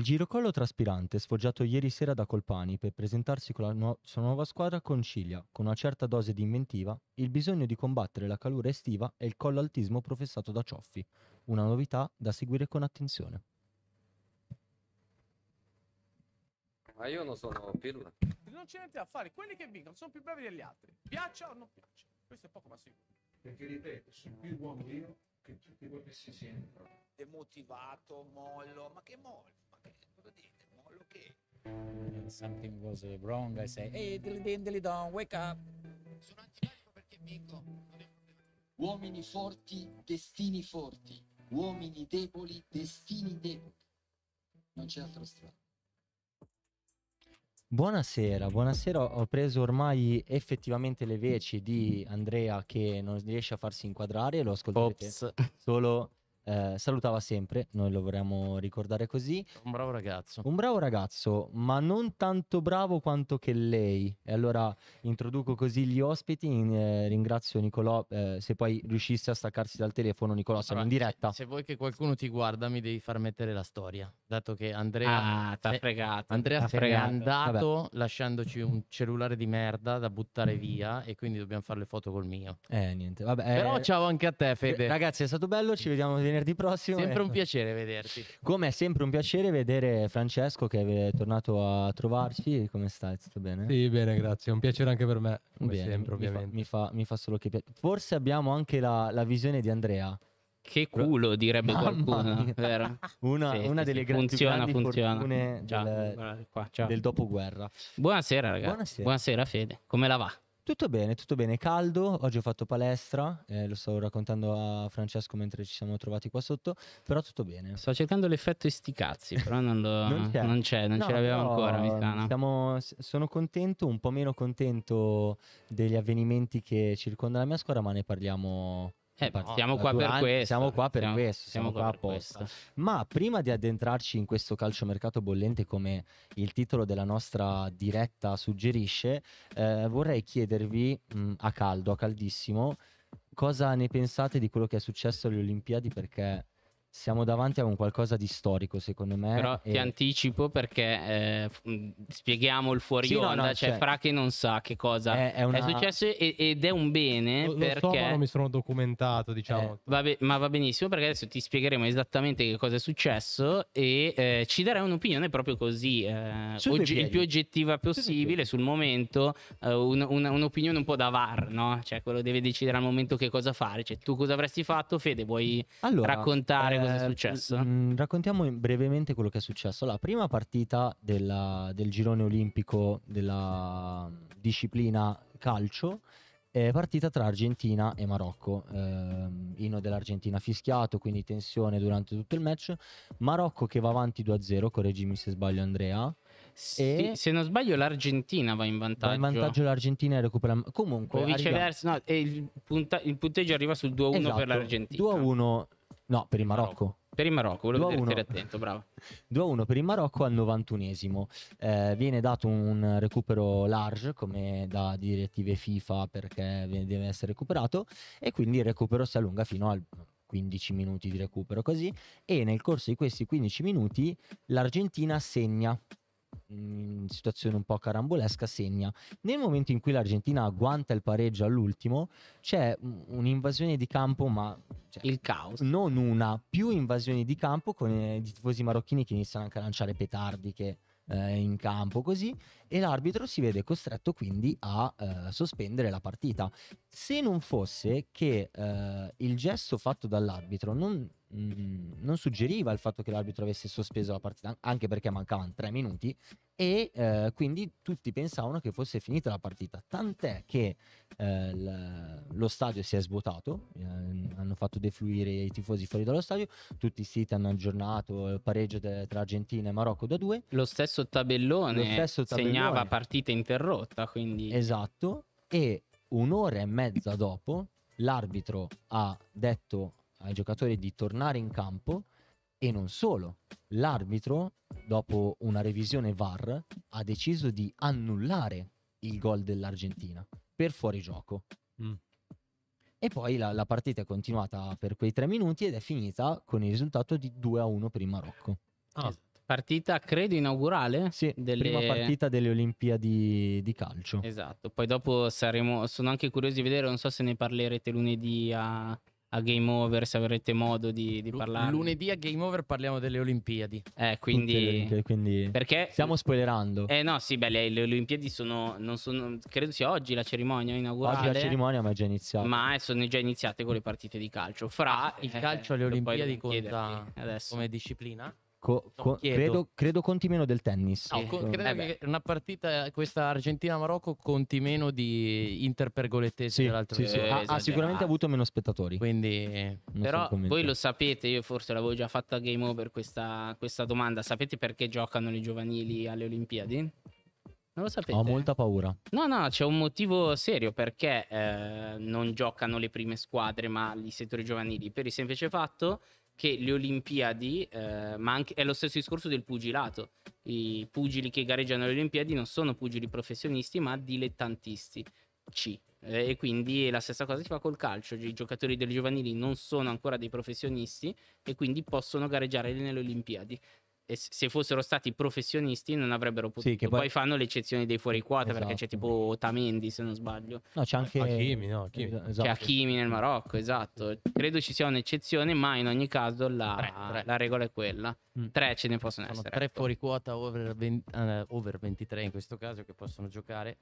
Il girocollo traspirante, sfoggiato ieri sera da Colpani per presentarsi con la nu- sua nuova squadra, concilia, con una certa dose di inventiva, il bisogno di combattere la calura estiva e il collo altismo professato da Cioffi, una novità da seguire con attenzione. Ma io non sono pirla. Non c'è niente da fare, quelli che vincono sono più bravi degli altri, piaccia o non piaccia, questo è poco ma sicuro. Perché ripeto, sono più uomo io che tutti quelli che si sentono. Demotivato, mollo, ma che mollo? perché? Something was wrong, I say, hey, dilly din, dilly don, wake up. Sono antipatico perché Mingo Uomini forti, destini forti. Uomini deboli, destini deboli. Non c'è altra strada. Buonasera, buonasera. Ho preso ormai effettivamente le veci di Andrea che non riesce a farsi inquadrare, lo ascolterete Ops. solo eh, salutava sempre, noi lo vorremmo ricordare così. Un bravo ragazzo. Un bravo ragazzo, ma non tanto bravo quanto che lei. E allora introduco così gli ospiti, eh, ringrazio Nicolò, eh, se poi riuscisse a staccarsi dal telefono Nicolò, siamo allora, in diretta. Se, se, vuoi che qualcuno ti guarda mi devi far mettere la storia, dato che Andrea... Ah, t'ha fregato. Andrea se n'è andato Vabbè. lasciandoci un cellulare di merda da buttare via e quindi dobbiamo fare le foto col mio. Eh, niente. Vabbè, Però eh, ciao anche a te Fede. Ragazzi è stato bello, ci vediamo venerdì prossimo. Sempre un piacere vederti. Come è sempre un piacere vedere Francesco che è tornato a trovarci. Come stai? Tutto bene? Sì, bene, grazie. un piacere anche per me, come bene, sempre, ovviamente. Mi fa, mi fa, mi fa solo che piacere. Forse abbiamo anche la, la visione di Andrea. Che culo, direbbe Mamma qualcuno. Vero? Una, sì, una sì, delle sì. grandi funziona, funziona. fortune Già, del, qua, del dopoguerra. Buonasera, ragazzi. Buonasera. Buonasera, Fede. Come la va? Tutto bene, tutto bene, caldo, oggi ho fatto palestra, eh, lo stavo raccontando a Francesco mentre ci siamo trovati qua sotto, però tutto bene. Sto cercando l'effetto isticazzi, però non, lo, non, c'è. non, c'è. non no, ce l'avevo ancora. Mi Siamo, sono contento, un po' meno contento degli avvenimenti che circondano la mia squadra, ma ne parliamo eh, no, siamo eh, qua per questo. Siamo qua per siamo, questo, siamo, siamo qua, qua apposta. Ma prima di addentrarci in questo calciomercato bollente come il titolo della nostra diretta suggerisce, eh, vorrei chiedervi mh, mm, a caldo, a caldissimo, cosa ne pensate di quello che è successo alle Olimpiadi perché siamo davanti a un qualcosa di storico, secondo me. Però e... ti anticipo perché eh, mm, spieghiamo il fuori sì, onda, no, no, cioè, cioè Fra che non sa che cosa è, è, una... è successo ed è un bene lo, perché... Lo so, non mi sono documentato, diciamo. Eh, vabbè, ma va benissimo perché adesso ti spiegheremo esattamente che cosa è successo e eh, ci darai un'opinione proprio così, eh, oggi, il più oggettiva possibile sul momento, eh, un, un, un'opinione un po' da VAR, no? Cioè quello deve decidere al momento che cosa fare, cioè tu cosa avresti fatto, Fede, vuoi allora, raccontare cosa è eh, successo? Mh, mm, mm, raccontiamo brevemente quello che è successo. La prima partita della, del girone olimpico della mm, disciplina calcio è partita tra Argentina e Marocco. Eh, inno dell'Argentina fischiato, quindi tensione durante tutto il match. Marocco che va avanti 2-0, correggimi se sbaglio Andrea. Sì, se non sbaglio, l'Argentina va in vantaggio. Va in vantaggio l'Argentina e recupera. Comunque, o viceversa, no, il, punta- il, punteggio arriva sul 2-1 esatto, per l'Argentina. 2-1 No, per il Marocco. Per il Marocco, volevo vedere attento, bravo. 2-1 per il Marocco al 91esimo. Eh, viene dato un recupero large come da direttive FIFA perché deve essere recuperato e quindi il recupero si allunga fino al 15 minuti di recupero così e nel corso di questi 15 minuti l'Argentina segna in situazione un po' carambolesca, segna. Nel momento in cui l'Argentina agguanta il pareggio all'ultimo, c'è un'invasione di campo, ma cioè, il caos. Non una, più invasioni di campo con eh, i tifosi marocchini che iniziano anche a lanciare petardi che, eh, in campo così e l'arbitro si vede costretto quindi a eh, sospendere la partita se non fosse che eh, il gesto fatto dall'arbitro non Mm, non suggeriva il fatto che l'arbitro avesse sospeso la partita, anche perché mancavano tre minuti, e eh, quindi tutti pensavano che fosse finita la partita. Tant'è che eh, l- lo stadio si è svuotato, eh, hanno fatto defluire i tifosi fuori dallo stadio, tutti i siti hanno aggiornato il eh, pareggio de- tra Argentina e Marocco da due. Lo stesso tabellone, lo stesso tabellone. segnava partita interrotta, quindi... Esatto, e un'ora e mezza dopo l'arbitro ha detto ai giocatori di tornare in campo e non solo. L'arbitro, dopo una revisione VAR, ha deciso di annullare il gol dell'Argentina per fuorigioco. Mm. E poi la, la, partita è continuata per quei tre minuti ed è finita con il risultato di 2 a 1 per il Marocco. Ah, esatto. Partita, credo, inaugurale? Sì, delle... prima partita delle Olimpiadi di calcio. Esatto, poi dopo saremo, sono anche curioso di vedere, non so se ne parlerete lunedì a, a Game Over se avrete modo di, di parlare. Lunedì a Game Over parliamo delle Olimpiadi. Eh, quindi, le quindi perché stiamo spoilerando. Eh no, sì, beh, le, le Olimpiadi sono, non sono, credo sia oggi la cerimonia inaugurale. Oggi la cerimonia, ma è già iniziata. Ma eh, sono già iniziate con le partite di calcio. Fra ah, il calcio alle eh, Olimpiadi conta come disciplina? Co- co- credo, credo, conti meno del tennis. No, con- eh, credo eh che una partita, questa Argentina-Marocco, conti meno di Inter pergolettese sì, sì, sì. Ha, ha, sicuramente ah. avuto meno spettatori. Quindi, non però voi lo sapete, io forse l'avevo già fatta a Game Over questa, questa domanda. Sapete perché giocano le giovanili alle Olimpiadi? Non lo sapete. Ho molta paura. No, no, c'è un motivo serio perché eh, non giocano le prime squadre, ma i settori giovanili. Per il semplice fatto che le Olimpiadi, eh, ma anche, è lo stesso discorso del pugilato. I pugili che gareggiano alle Olimpiadi non sono pugili professionisti, ma dilettantisti. C. Eh, e quindi la stessa cosa si fa col calcio, i giocatori delle giovanili non sono ancora dei professionisti e quindi possono gareggiare nelle Olimpiadi se fossero stati professionisti non avrebbero potuto. Sì, poi... poi... fanno le eccezioni dei fuori quota esatto. perché c'è esatto. tipo Tamendi se non sbaglio. No, c'è anche Hakimi, no, Hakimi. Esatto. C'è Hakimi nel Marocco, esatto. Credo ci sia un'eccezione, ma in ogni caso la, tre, tre. la regola è quella. Mm. Tre ce ne possono Sono essere. Tre ecco. fuori quota over, 20, uh, eh, over 23 in questo caso che possono giocare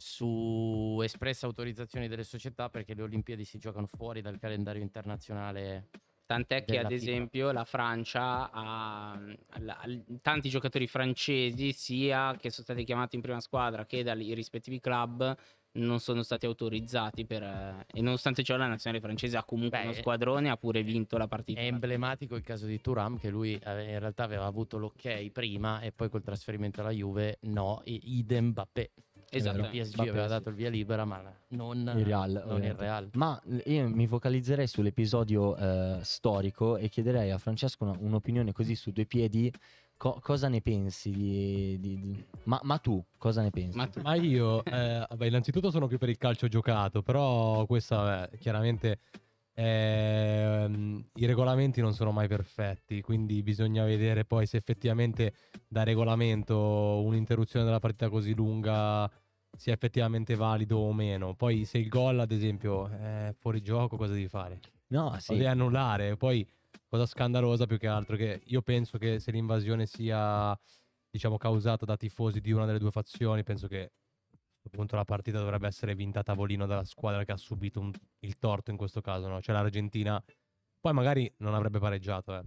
su espressa autorizzazione delle società perché le Olimpiadi si giocano fuori dal calendario internazionale Tant'è che, ad esempio, FIFA. la Francia ha la, tanti giocatori francesi, sia che sono stati chiamati in prima squadra che dai rispettivi club, non sono stati autorizzati per, eh, e nonostante ciò la nazionale francese ha comunque Beh, uno squadrone ha pure vinto la partita è emblematico il caso di Turam che lui eh, in realtà aveva avuto l'ok prima e poi col trasferimento alla Juve no idem Bappé Esatto, esatto, il PSG aveva sì. dato il via libera, ma non il Real. Non il Real. Ma io mi focalizzerei sull'episodio eh, storico e chiederei a Francesco una, un'opinione così su due piedi. Co- cosa ne pensi? Di, di, di... Ma, ma, tu cosa ne pensi? Ma, ma io, eh, beh, innanzitutto sono più per il calcio giocato, però questa chiaramente eh, i regolamenti non sono mai perfetti, quindi bisogna vedere poi se effettivamente da regolamento un'interruzione della partita così lunga sia effettivamente valido o meno. Poi se il gol, ad esempio, è fuori gioco, cosa devi fare? No, sì. Devi annullare. Poi cosa scandalosa più che altro che io penso che se l'invasione sia diciamo causata da tifosi di una delle due fazioni, penso che questo punto la partita dovrebbe essere vinta a tavolino dalla squadra che ha subito un, il torto in questo caso, no? Cioè l'Argentina poi magari non avrebbe pareggiato, eh.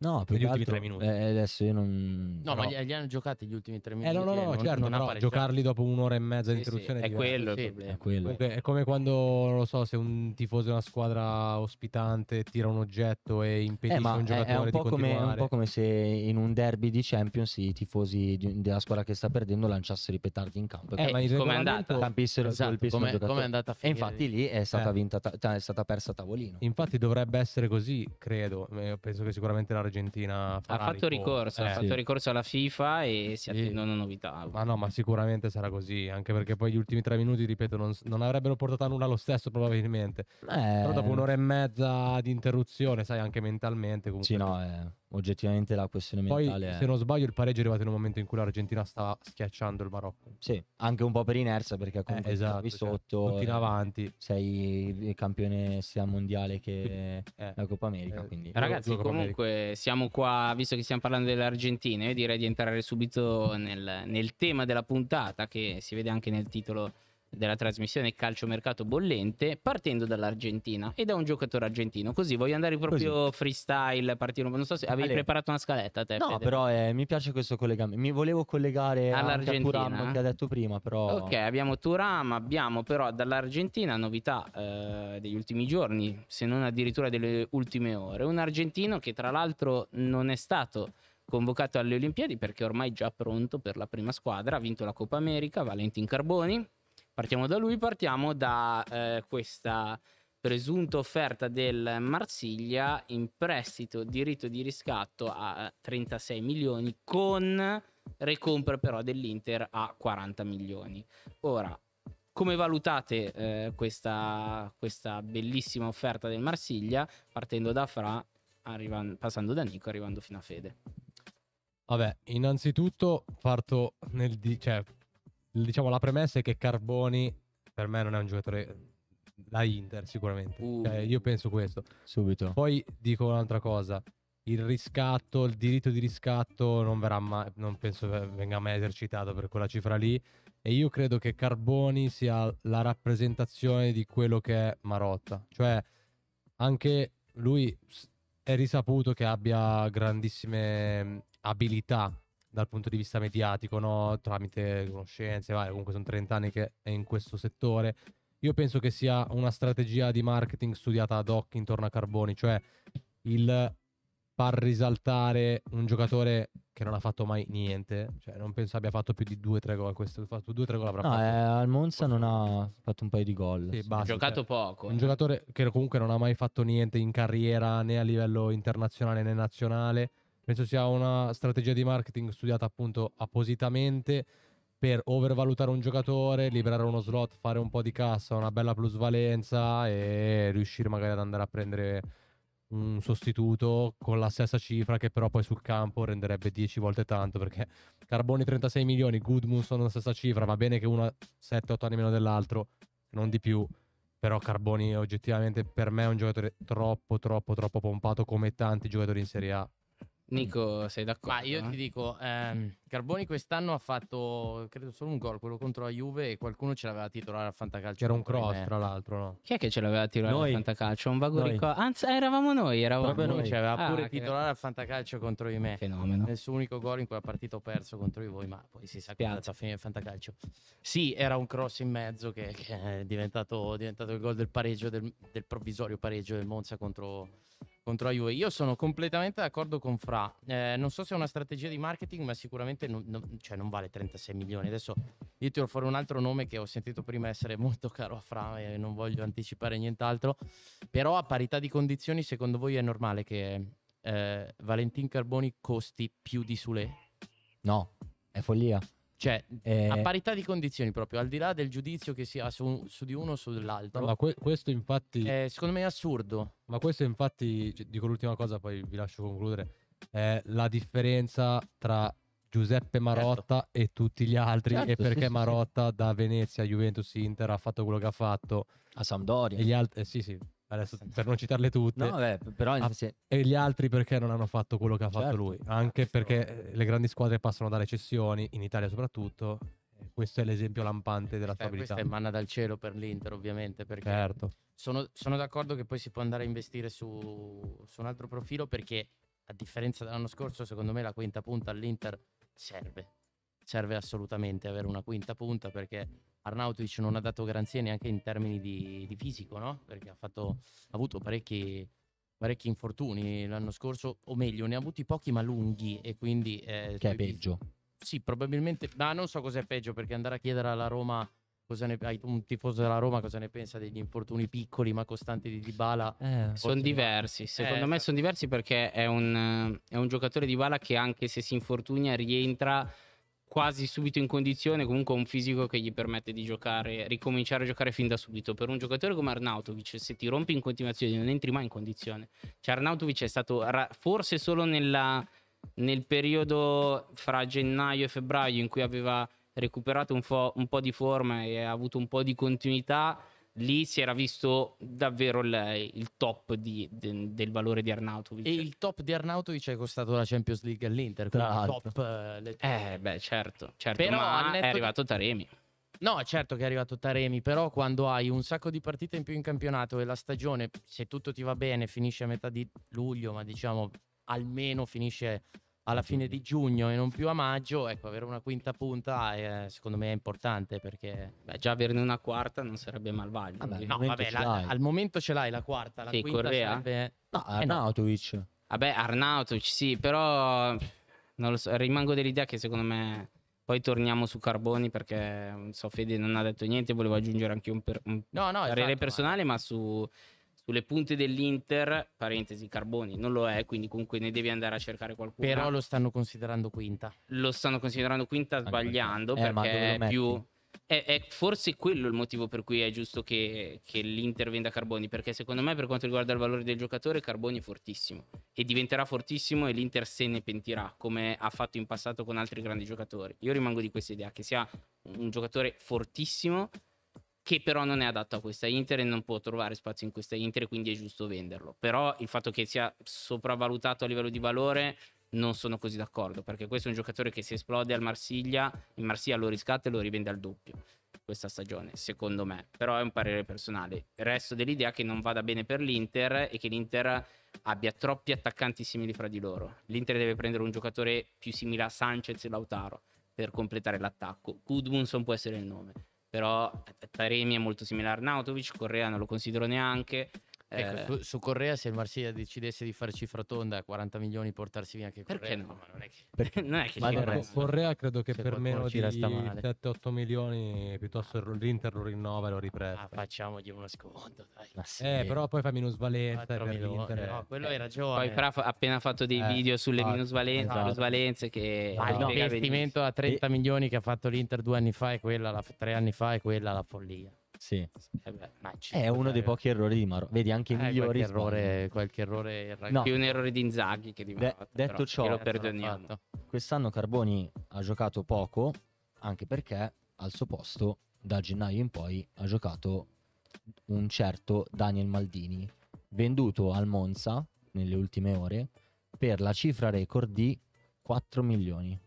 No, più negli ultimi tre minuti. Eh, adesso io non. No, no. ma li, eh, li, hanno giocati gli ultimi tre eh, minuti. Eh, no, no, no, non, certo, non no, giocarli dopo un'ora e mezza sì, di interruzione sì, è, quello, sì, è quello. È come quando, non lo so, se un tifoso di una squadra ospitante tira un oggetto e impedisce eh, un giocatore è un po di come, È un po' come se in un derby di Champions i tifosi di, della squadra che sta perdendo lanciassero i petardi in campo. Eh, eh ma come è andata? Campissero, esatto, come, come è andata a finire? E infatti lì è stata, vinta, è stata persa a tavolino. Infatti dovrebbe essere così, credo. Penso che sicuramente sicuramente l'Argentina farà ha fatto ricorso, ricorso eh, ha fatto ricorso alla FIFA e si attendono novità. Ma no, ma sicuramente sarà così, anche perché poi gli ultimi tre minuti, ripeto, non, non avrebbero portato a nulla lo stesso probabilmente. Eh. Però dopo un'ora e mezza di interruzione, sai, anche mentalmente comunque. Sì, no, eh oggettivamente la questione Poi, mentale. Poi, se non sbaglio, il pareggio è arrivato in un momento in cui l'Argentina stava schiacciando il Marocco. Sì, anche un po' per inerzia, perché comunque eh, esatto, cioè, sotto. Cioè, tutti avanti. Sei il campione sia mondiale che eh, la Coppa America. Eh, quindi. Eh, ragazzi, Coppa comunque America. siamo qua, visto che stiamo parlando dell'Argentina, io direi di entrare subito nel, nel tema della puntata, che si vede anche nel titolo della trasmissione Calciomercato Bollente partendo dall'Argentina e da un giocatore argentino. Così voglio andare proprio Così. freestyle, partire non so se avevi Ale. preparato una scaletta te. No, Fede. però eh, mi piace questo collegamento. Mi volevo collegare all'Argentina anche a Turam che ha detto prima, però Ok, abbiamo Turam, abbiamo però dall'Argentina novità eh, degli ultimi giorni, se non addirittura delle ultime ore. Un argentino che tra l'altro non è stato convocato alle Olimpiadi perché ormai già pronto per la prima squadra, ha vinto la Coppa America, Valentin Carboni, Partiamo da lui, partiamo da eh, questa presunta offerta del Marsiglia in prestito diritto di riscatto a 36 eh, milioni con recompra però dell'Inter a 40 milioni. Ora, come valutate eh, questa, questa, bellissima offerta del Marsiglia partendo da Fra, arrivando, passando da Nico, arrivando fino a Fede? Vabbè, innanzitutto parto nel... Di- cioè, diciamo, la premessa è che Carboni per me non è un giocatore da Inter sicuramente. Uh, cioè, io penso questo. Subito. Poi dico un'altra cosa. Il riscatto, il diritto di riscatto non verrà mai, non penso venga mai esercitato per quella cifra lì. E io credo che Carboni sia la rappresentazione di quello che è Marotta. Cioè, anche lui è risaputo che abbia grandissime abilità dal punto di vista mediatico, no? tramite conoscenze, vai, comunque sono 30 anni che è in questo settore. Io penso che sia una strategia di marketing studiata ad hoc intorno a Carboni, cioè il far risaltare un giocatore che non ha fatto mai niente, cioè non penso abbia fatto più di 2-3 gol, questo ha fatto 2-3 gol avrà no, fatto. Eh, al Monza non ha fatto un paio di gol. Sì, sì. ha giocato cioè, poco. Un eh. giocatore che comunque non ha mai fatto niente in carriera né a livello internazionale né nazionale Penso sia una strategia di marketing studiata appunto appositamente per overvalutare un giocatore, liberare uno slot, fare un po' di cassa, una bella plusvalenza e riuscire magari ad andare a prendere un sostituto con la stessa cifra che però poi sul campo renderebbe 10 volte tanto perché Carboni 36 milioni, Goodman sono la stessa cifra, va bene che uno 7-8 anni meno dell'altro, non di più, però Carboni oggettivamente per me è un giocatore troppo troppo troppo pompato come tanti giocatori in Serie A Nico, mm. sei d'accordo? Ma io eh? ti dico, ehm, mm. Carboni quest'anno ha fatto, credo, solo un gol, quello contro la Juve e qualcuno ce l'aveva titolare a Fantacalcio. C'era un cross, tra l'altro, no? Chi è che ce l'aveva titolare noi. a Fantacalcio? Un vago ricordo. Anzi, eravamo noi, eravamo Proprio noi. noi. C'aveva ah, pure titolare a Fantacalcio contro di me. Fenomeno. Nel suo unico gol in cui ha partito perso contro di voi, ma poi si sa che alza a fine del Fantacalcio. Sì, era un cross in mezzo che, che è diventato, diventato, il gol del pareggio, del, del provvisorio pareggio del Monza contro contro la Juve. Io sono completamente d'accordo con Fra. Eh, non so se è una strategia di marketing, ma sicuramente non, non, cioè non vale 36 milioni. Adesso io tiro fuori un altro nome che ho sentito prima essere molto caro a Fra e non voglio anticipare nient'altro. Però a parità di condizioni, secondo voi è normale che eh, Valentin Carboni costi più di Sule? No, è follia. Cioè, eh, a parità di condizioni, proprio al di là del giudizio che si ha su, su di uno o sull'altro. Ma que- questo, infatti. È, eh, secondo me è assurdo. Ma questo, infatti, cioè, dico l'ultima cosa, poi vi lascio concludere. È la differenza tra Giuseppe Marotta certo. e tutti gli altri certo, e perché sì, Marotta sì. da Venezia, Juventus, Inter ha fatto quello che ha fatto a Sampdoria. E gli altri, eh, sì, sì, Adesso per non citarle tutte, no, vabbè, però a, e gli altri perché non hanno fatto quello che ha certo. fatto lui, anche certo. perché eh, le grandi squadre passano dalle cessioni, in Italia soprattutto. Questo è l'esempio lampante della eh, stabilità. Questa è manna dal cielo per l'Inter, ovviamente. Perché certo. sono, sono d'accordo che poi si può andare a investire su, su un altro profilo perché, a differenza dell'anno scorso, secondo me la quinta punta all'Inter serve serve assolutamente avere una quinta punta perché Arnautovic non ha dato garanzie neanche in termini di, di fisico, no? Perché ha, fatto, ha avuto parecchi, parecchi, infortuni l'anno scorso, o meglio, ne ha avuti pochi ma lunghi e quindi... Eh, che è peggio. Sì, probabilmente, ma non so cos'è peggio perché andare a chiedere alla Roma cosa ne, un tifoso della Roma cosa ne pensa degli infortuni piccoli ma costanti di Dybala eh, sono diversi secondo eh, me sono diversi perché è un, è un giocatore di Dybala che anche se si infortuna rientra quasi subito in condizione, comunque un fisico che gli permette di giocare, ricominciare a giocare fin da subito. Per un giocatore come Arnautovic, se ti rompi in continuazione non entri mai in condizione. Cioè Arnautovic è stato ra- forse solo nella, nel periodo fra gennaio e febbraio in cui aveva recuperato un po', un po' di forma e ha avuto un po' di continuità lì si era visto davvero il, il top di, de, del valore di Arnautovic. E il top di Arnautovic è costato la Champions League all'Inter, quindi top. Eh, eh, beh, certo, certo però ma è arrivato che... Taremi. No, certo che è arrivato Taremi, però quando hai un sacco di partite in più in campionato e la stagione, se tutto ti va bene, finisce a metà di luglio, ma diciamo almeno finisce alla fine di giugno e non più a maggio, ecco, avere una quinta punta è, secondo me è importante perché... Beh, già averne una quarta non sarebbe malvagio. Vabbè, no, vabbè, la, al momento ce l'hai la quarta, la sì, quinta Correa? Eh. sarebbe... No, Arnautovic. Eh no. Vabbè, Arnautovic sì, però non lo so, rimango dell'idea che secondo me... Poi torniamo su Carboni perché, non so, Fede non ha detto niente, volevo aggiungere anche un, per, un no, no, parere esatto, personale, ma, ma su sulle punte dell'Inter, parentesi Carboni, non lo è, quindi comunque ne devi andare a cercare qualcuno. Però lo stanno considerando quinta. Lo stanno considerando quinta Anche sbagliando eh, perché, perché è più... È, è, forse quello il motivo per cui è giusto che, che l'Inter venda Carboni, perché secondo me per quanto riguarda il valore del giocatore Carboni è fortissimo e diventerà fortissimo e l'Inter se ne pentirà come ha fatto in passato con altri grandi giocatori. Io rimango di questa idea che sia un giocatore fortissimo che però non è adatto a questa Inter e non può trovare spazio in questa Inter, quindi è giusto venderlo. Però il fatto che sia sopravvalutato a livello di valore non sono così d'accordo, perché questo è un giocatore che si esplode al Marsiglia, il Marsiglia lo riscatta e lo rivende al doppio questa stagione, secondo me. Però è un parere personale. il Resto dell'idea che non vada bene per l'Inter e che l'Inter abbia troppi attaccanti simili fra di loro. L'Inter deve prendere un giocatore più simile a Sanchez e Lautaro per completare l'attacco. Gudmundsson può essere il nome però Taremi è molto simile a Arnautovic, Correa non lo considero neanche, Ecco, eh. su, su, Correa, se il Marsiglia decidesse di fare cifra tonda, a 40 milioni, portarsi via anche Correa. Perché no? non è che, Perché, non è che ma no, Correa credo che per meno di 7-8 milioni piuttosto l'Inter lo rinnova e lo riprende. Ah, facciamogli uno sconto, dai. Sì. Eh, però poi fa minusvalenza per No, quello hai eh, ragione. Poi però ha appena fatto dei eh, video sulle no, esatto, minusvalenze, esatto. minusvalenze che... Ma no, l'investimento a 30 e... milioni che ha fatto l'Inter due anni fa e quella, la, tre anni fa è quella la follia. Sì. Eh beh, è uno dei pochi errori di Maro. Vedi, anche i eh, migliori. Qualche errore, qualche errore no. più un errore di Inzaghi che di De- Maro. detto ciò, lo perdoniamo. Esatto. Quest'anno Carboni ha giocato poco, anche perché al suo posto, da gennaio in poi, ha giocato un certo Daniel Maldini, venduto al Monza nelle ultime ore per la cifra record di 4 milioni.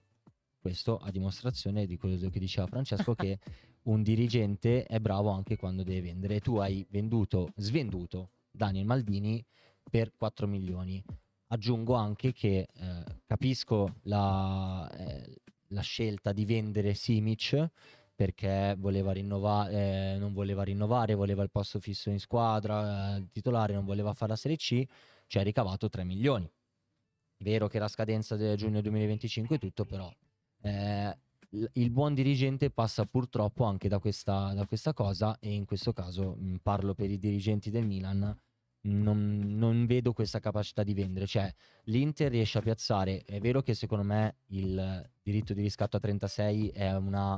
Questo a dimostrazione di quello che diceva Francesco che un dirigente è bravo anche quando deve vendere. Tu hai venduto, svenduto Daniel Maldini per 4 milioni. Aggiungo anche che eh, capisco la, eh, la, scelta di vendere Simic perché voleva rinnova- eh, non voleva rinnovare, voleva il posto fisso in squadra, il eh, titolare non voleva fare la Serie C, ci ha ricavato 3 milioni. Vero che la scadenza del giugno 2025 e tutto, però eh, il buon dirigente passa purtroppo anche da questa, da questa cosa e in questo caso mh, parlo per i dirigenti del Milan. Non, non, vedo questa capacità di vendere. Cioè, l'Inter riesce a piazzare. È vero che secondo me il diritto di riscatto a 36 è un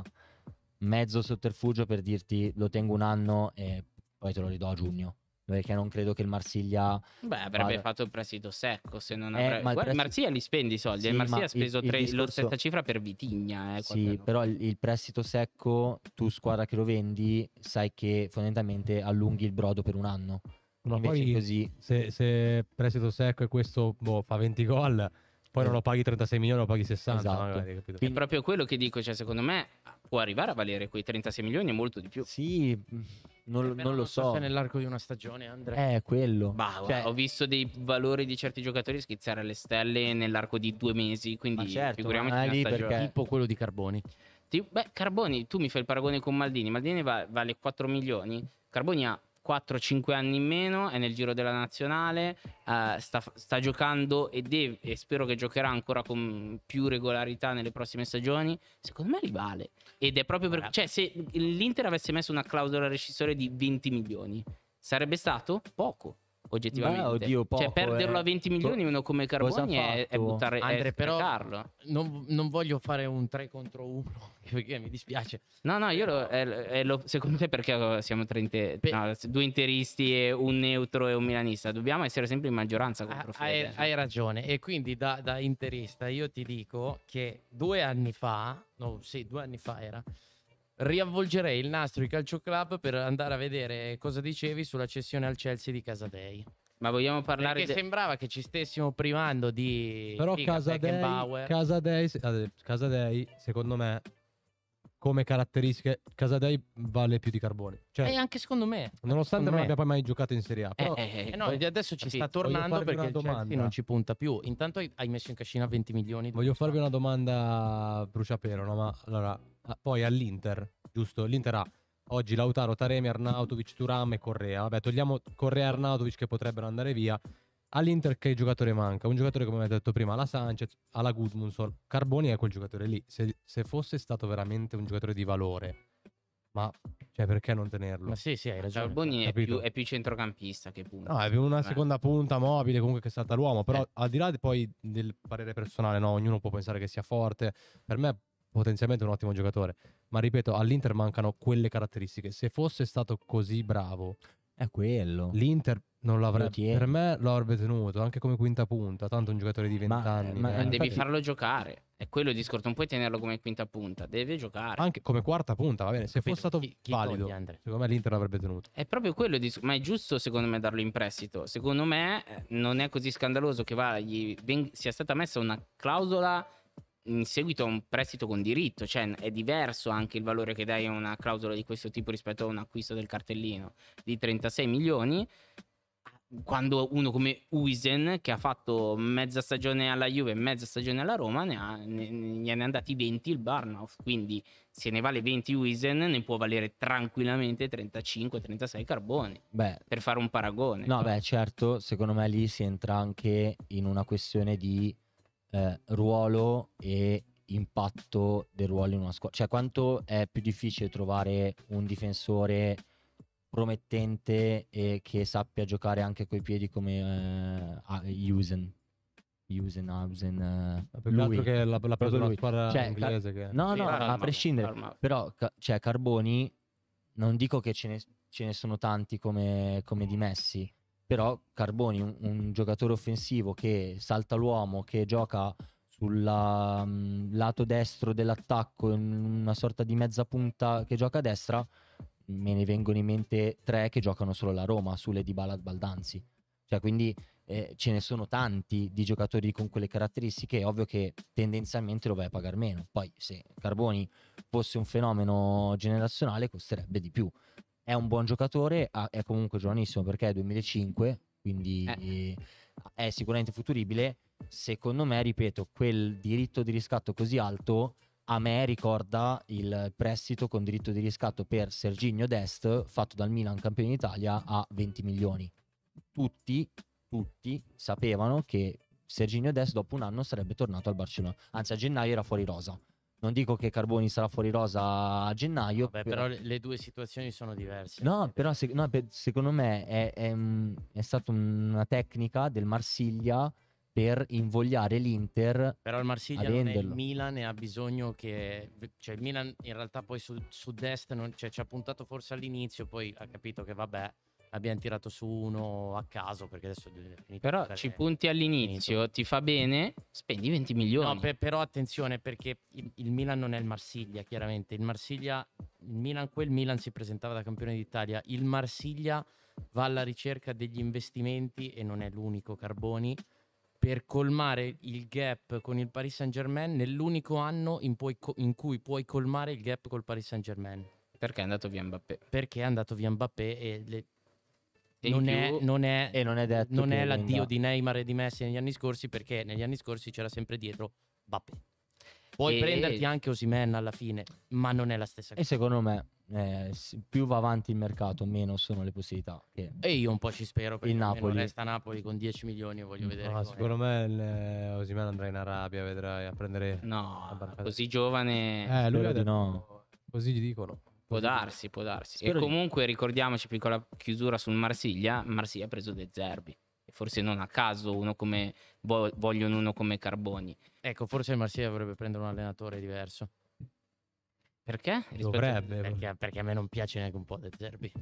mezzo sotterfugio per dirti lo tengo un anno e poi te lo ridò a giugno perché non credo che il Marsiglia beh avrebbe vada... fatto il prestito secco se non eh, avrebbe eh, ma il prestito... Marsiglia li spendi i soldi sì, il Marsiglia ha speso il, tre... il discorso... la stessa cifra per Vitigna eh, sì però il, il, prestito secco tu squadra che lo vendi sai che fondamentalmente allunghi il brodo per un anno ma Invece poi così se, se prestito secco e questo boh, fa 20 gol poi eh. non lo paghi 36 milioni, lo paghi 60. Esatto. Magari, Quindi... È proprio quello che dico, cioè secondo me può arrivare a valere quei 36 milioni e molto di più. Sì, non, non, lo so. so. nell'arco di una stagione, Andrea. È eh, quello. Bah, cioè... Ho visto dei valori di certi giocatori schizzare alle stelle nell'arco di due mesi. Quindi ma certo, figuriamoci ma lì perché... tipo quello di Carboni. Ti... Beh, Carboni, tu mi fai il paragone con Maldini. Maldini va, vale 4 milioni. Carboni ha 4-5 anni in meno, è nel giro della nazionale, eh, sta, sta, giocando e, deve, e spero che giocherà ancora con più regolarità nelle prossime stagioni. Secondo me li vale. Ed è proprio perché, cioè, se l'Inter avesse messo una clausola rescissore di 20 milioni, sarebbe stato poco oggettivamente. Beh, oddio, cioè, poco, cioè, perderlo eh. a 20 milioni uno come Carboni è, è buttare Andre, è però non, non, voglio fare un 3 contro 1 perché mi dispiace. No, no, io lo, è, lo, secondo te perché oh, siamo inter... no, due interisti e un neutro e un milanista? Dobbiamo essere sempre in maggioranza contro ah, hai, hai, ragione e quindi da, da interista io ti dico che due anni fa, no, sì, due anni fa era riavvolgerei il nastro di Calcio Club per andare a vedere cosa dicevi sulla cessione al Chelsea di Casadei. Ma vogliamo parlare Perché de... sembrava che ci stessimo privando di Però Casadei, Casadei, Casadei, secondo me come caratteristiche Casadei vale più di Carbone. Cioè, e eh, anche secondo me. Nonostante secondo non me. abbia mai giocato in Serie A. Eh, però, eh, eh, eh no, adesso ci sta tornando perché non ci punta più. Intanto hai, messo in cascina 20 milioni. Voglio farvi una domanda bruciapelo, no? Ma allora, Ah, poi all'Inter, giusto? L'Inter ha oggi Lautaro, Taremi, Arnautovic, Turam e Correa. Vabbè, togliamo Correa e Arnautovic che potrebbero andare via. All'Inter che giocatore manca? Un giocatore come avete detto prima, alla Sanchez, alla Gudmundsson. Carboni è quel giocatore lì. Se, se, fosse stato veramente un giocatore di valore, ma cioè, perché non tenerlo? Ma sì, sì, hai ragione. Carboni è più, è più, centrocampista che punta. No, è più una Beh. seconda punta mobile comunque che salta l'uomo. Però eh. al di là di poi del parere personale, no? ognuno può pensare che sia forte. Per me potenzialmente un ottimo giocatore, ma ripeto, all'Inter mancano quelle caratteristiche. Se fosse stato così bravo, è quello. L'Inter non l'avrebbe per me lo avrebbe tenuto anche come quinta punta, tanto un giocatore di 20 ma, anni. Ma eh. non devi farlo giocare. È quello il discorso, non puoi tenerlo come quinta punta, deve giocare. Anche come quarta punta, va bene, se fosse stato chi, chi valido, secondo me l'Inter l'avrebbe tenuto. È proprio quello il discorso, ma è giusto secondo me darlo in prestito. Secondo me eh, non è così scandaloso che va, gli sia stata messa una clausola in seguito a un prestito con diritto, cioè è diverso anche il valore che dai a una clausola di questo tipo rispetto a un acquisto del cartellino di 36 milioni. Quando uno come Uisen, che ha fatto mezza stagione alla Juve e mezza stagione alla Roma, ne ha, ne, ne è andati 20 il Barnoff. Quindi se ne vale 20 Uisen, ne può valere tranquillamente 35-36 Carboni. Beh, per fare un paragone. No, beh, certo, secondo me lì si entra anche in una questione di eh, ruolo e impatto del ruolo in una squadra. Cioè, quanto è più difficile trovare un difensore promettente e che sappia giocare anche coi piedi come eh, Usen. Usen, Hausen, eh, lui. che la, la preso lui. squadra cioè, inglese car- che... No, no, arma, a prescindere. Arma. Però, ca- cioè, Carboni, non dico che ce ne, ce ne sono tanti come, come di Messi, però Carboni, un, un giocatore offensivo che salta l'uomo, che gioca sul mm, lato destro dell'attacco, in una sorta di mezza punta che gioca a destra, me ne vengono in mente tre che giocano solo la Roma, sulle di Balad Baldanzi. Cioè, quindi eh, ce ne sono tanti di giocatori con quelle caratteristiche, è ovvio che tendenzialmente lo vai a pagare meno. Poi se Carboni fosse un fenomeno generazionale costerebbe di più, è un buon giocatore, è comunque giovanissimo perché è 2005, quindi eh. è sicuramente futuribile. Secondo me, ripeto, quel diritto di riscatto così alto a me ricorda il prestito con diritto di riscatto per Serginio Dest fatto dal Milan campione d'Italia a 20 milioni. Tutti, tutti sapevano che Serginio Dest dopo un anno sarebbe tornato al Barcellona, anzi a gennaio era fuori rosa non dico che Carboni sarà fuori rosa a gennaio. Vabbè, però, però le due situazioni sono diverse. No, però se, no, per, secondo me è, è, è stata una tecnica del Marsiglia per invogliare l'Inter. Però il Marsiglia non è il Milan e ha bisogno che... Cioè il Milan in realtà poi su, sud-est non, cioè, ci ha puntato forse all'inizio, poi ha capito che vabbè abbiamo tirato su uno a caso perché adesso però ci punti all'inizio ti fa bene spendi 20 milioni no, per, però attenzione perché il, il, Milan non è il Marsiglia chiaramente il Marsiglia il Milan quel Milan si presentava da campione d'Italia il Marsiglia va alla ricerca degli investimenti e non è l'unico Carboni per colmare il gap con il Paris Saint Germain nell'unico anno in, puoi, in cui puoi colmare il gap col Paris Saint Germain perché è andato via Mbappé perché è andato via Mbappé e le, non, è, non, è, non è, non è l'addio di Neymar e di Messi negli anni scorsi perché negli anni scorsi c'era sempre dietro Bappé. Puoi e... prenderti anche Osimen alla fine, ma non è la stessa cosa. E secondo me, eh, più va avanti il mercato, meno sono le possibilità. Che... E io un po' ci spero perché il Napoli. resta Napoli con 10 milioni. Voglio mm, vedere. No, secondo me eh, Osimen andrà in Arabia, vedrai a prendere. No, così giovane. Eh, lui, lui no. Così gli dicono. Può darsi, può darsi. Spero e comunque di... ricordiamoci, piccola chiusura sul Marsiglia, Marsiglia ha preso De Zerbi. forse non a caso uno come, vogliono uno come Carboni. Ecco, forse il Marsiglia dovrebbe prendere un allenatore diverso. Perché? Dovrebbe. Perché, perché, a me non piace neanche un po' De Zerbi.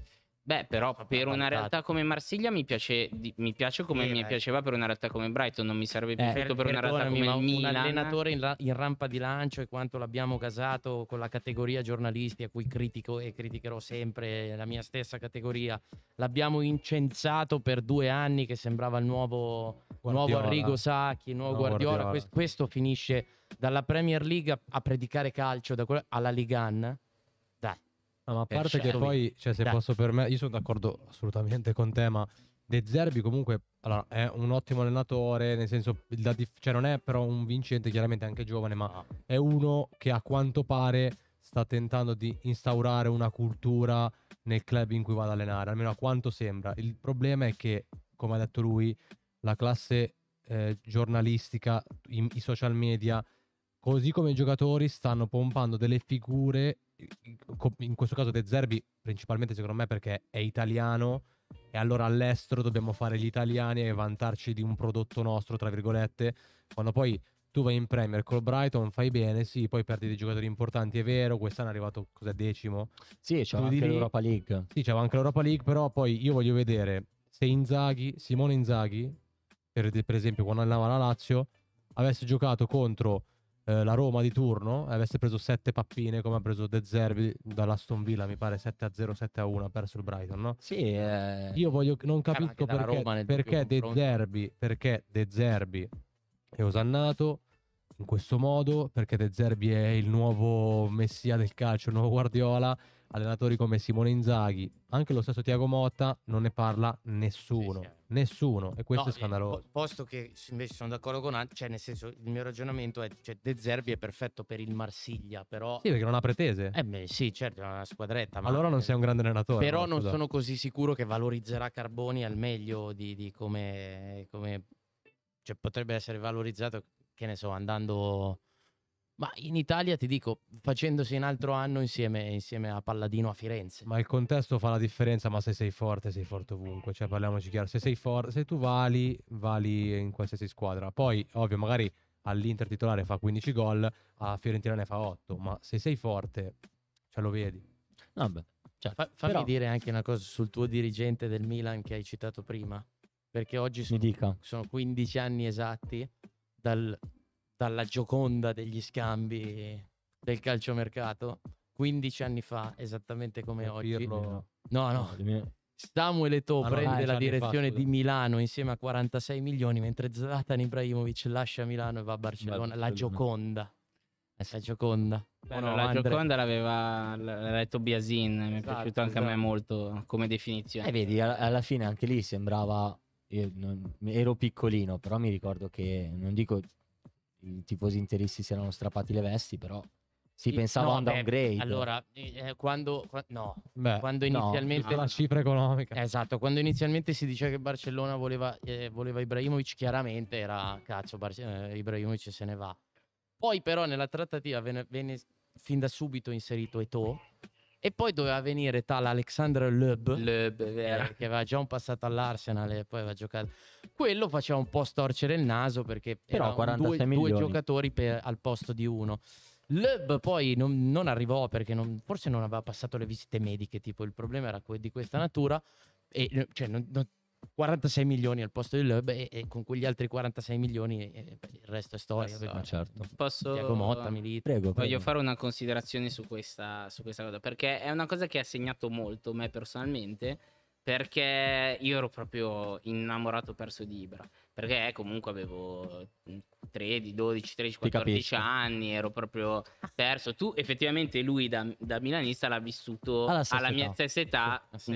Beh, però per una realtà come Marsiglia mi piace, di- mi piace come Eh, mi beh. piaceva per una realtà come Brighton, non mi sarebbe Eh, piaciuto per, una realtà perdonami, come ma il un allenatore in, in rampa di lancio e quanto l'abbiamo casato con la categoria giornalisti a cui critico e criticherò sempre la mia stessa categoria l'abbiamo incensato per due anni che sembrava il nuovo, nuovo Arrigo Sacchi nuovo Nuovo Guardiola, Guardiola. Quest- questo finisce dalla Premier League a, a predicare calcio da quella- alla Ligan No, ma a eh, parte che certo. poi, cioè, se Dai. posso per me, io sono d'accordo assolutamente con te, ma De Zerbi comunque allora, è un ottimo allenatore, nel senso, dif- cioè, non è però un vincente, chiaramente anche giovane, ma è uno che a quanto pare sta tentando di instaurare una cultura nel club in cui va ad allenare, almeno a quanto sembra. Il problema è che, come ha detto lui, la classe eh, giornalistica, i, i social media, così come i giocatori, stanno pompando delle figure in questo caso De Zerbi principalmente secondo me perché è italiano e allora all'estero dobbiamo fare gli italiani e vantarci di un prodotto nostro, tra virgolette, quando poi tu vai in Premier col Brighton, fai bene, sì, poi perdi dei giocatori importanti, è vero, quest'anno è arrivato, cos'è, decimo? Sì, c'è anche l'Europa League. Sì, c'è anche l'Europa League, però poi io voglio vedere se Inzaghi, Simone Inzaghi, per, per esempio quando andava alla Lazio, avesse giocato contro eh, la Roma di turno eh, avesse preso 7 pappine come ha preso De Zerbi dall'Aston Villa, mi pare 7 a 0, 7 a 1 ha perso il Brighton, no? Sì, eh... io voglio, non capisco perché, perché De Zerbi, perché De Zerbi è osannato in questo modo, perché De Zerbi è il nuovo messia del calcio, il nuovo Guardiola allenatori come Simone Inzaghi, anche lo stesso Tiago Motta, non ne parla nessuno. Sì, sì. Nessuno, e questo no, è scandaloso. Eh, posto che invece sono d'accordo con Antonio, cioè nel senso il mio ragionamento è cioè De Zerbi è perfetto per il Marsiglia, però Sì, perché non ha pretese. Eh beh, sì, certo, è una squadretta, ma Allora non sei un grande allenatore. Però non sono così sicuro che valorizzerà Carboni al meglio di, di come, come... cioè potrebbe essere valorizzato che ne so, andando ma in Italia ti dico, facendosi un altro anno insieme, insieme, a Palladino a Firenze. Ma il contesto fa la differenza, ma se sei forte, sei forte ovunque. Cioè, parliamoci chiaro, se sei forte, se tu vali, vali in qualsiasi squadra. Poi, ovvio, magari all'Inter titolare fa 15 gol, a Fiorentina ne fa 8, ma se sei forte, ce lo vedi. Vabbè. Cioè, fa, fammi Però... dire anche una cosa sul tuo dirigente del Milan che hai citato prima, perché oggi sono, sono 15 anni esatti dal dalla gioconda degli scambi del calciomercato 15 anni fa, esattamente come oggi. Pirlo. No, no. no. Samuel Eto'o allora, prende la direzione fa, di Milano insieme a 46 milioni, mentre Zlatan Ibrahimovic lascia Milano e va a Barcellona. La Gioconda. La eh, Gioconda. Beh, no, la Andre. Gioconda l'aveva letto Biasin, mi è esatto, piaciuto anche esatto. a me esatto. molto come definizione. E eh, vedi, alla fine anche lì sembrava... Non, ero piccolino, però mi ricordo che, non dico i tifosi interisti si erano strappati le vesti, però si pensava no, a un downgrade. Allora, eh, eh quando, no, beh, quando inizialmente... No, la cifra economica. Esatto, quando inizialmente si diceva che Barcellona voleva, eh, voleva Ibrahimovic, chiaramente era cazzo, Bar- eh, Ibrahimovic se ne va. Poi però nella trattativa venne, venne fin da subito inserito Eto, e poi doveva venire tale Alexander Loeb, Loeb eh, che aveva già un passato all'Arsenal e poi aveva giocato. Quello faceva un po' storcere il naso perché Però erano due, due, giocatori per, al posto di uno. Loeb poi non, non arrivò perché non, forse non aveva passato le visite mediche, tipo il problema era di questa natura. E cioè, non, non 46 milioni al posto di Loeb e, e, con quegli altri 46 milioni e, eh, e il resto è storia. Ah, certo. Posso, perché, certo. Posso, Diego Motta, Milito. Prego, prego. Voglio fare una considerazione su questa, su questa cosa perché è una cosa che ha segnato molto me personalmente perché io ero proprio innamorato perso di Ibra perché eh, comunque avevo 13, 12, 13, 14 anni, ero proprio perso. Tu effettivamente lui da, da milanista l'ha vissuto alla, alla mia stessa età, 3-4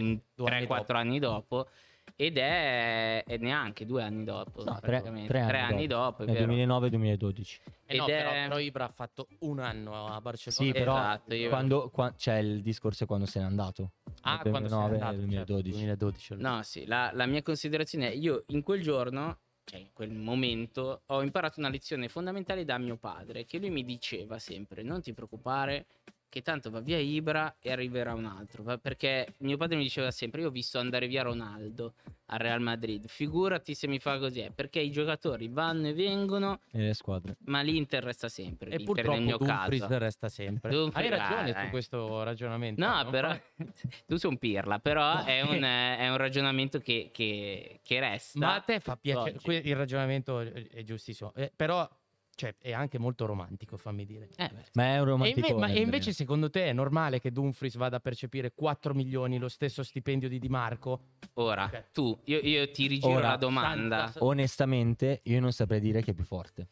mm, anni dopo ed è, è, neanche due anni dopo, no, tre, tre, anni, tre anni dopo. dopo Nel 2009-2012. Eh no, è... Eh, però, però, Ibra ha fatto un anno a Barcellona. Sì, però esatto, quando, qua, cioè, il discorso è quando se n'è andato. Ah, 2009, quando 2012. 2012. Certo. No, sì, la, la, mia considerazione è io in quel giorno, cioè in quel momento, ho imparato una lezione fondamentale da mio padre, che lui mi diceva sempre, non ti preoccupare che tanto va via Ibra e arriverà un altro. Perché mio padre mi diceva sempre: Io ho visto andare via Ronaldo al Real Madrid. Figurati se mi fa così. Eh, perché i giocatori vanno e vengono. E le squadre. Ma l'Inter resta sempre. E l'Inter nel mio Dumfries caso. resta sempre. Dumfries, Hai ragione eh. su eh. questo ragionamento. No, no? però. tu sei un pirla, però è un, eh, è un, ragionamento che, che, che, resta. Ma a te fa piacere. Il ragionamento è giustissimo. Eh, però cioè, è anche molto romantico, fammi dire. Eh, ma è un romantico. E, inve- ma, eh, invece, secondo te, è normale che Dumfries vada a percepire 4 milioni, lo stesso stipendio di Di Marco? Ora, okay. tu, io, io, ti rigiro Ora, la domanda. Santa... Onestamente, io non saprei dire chi è più forte.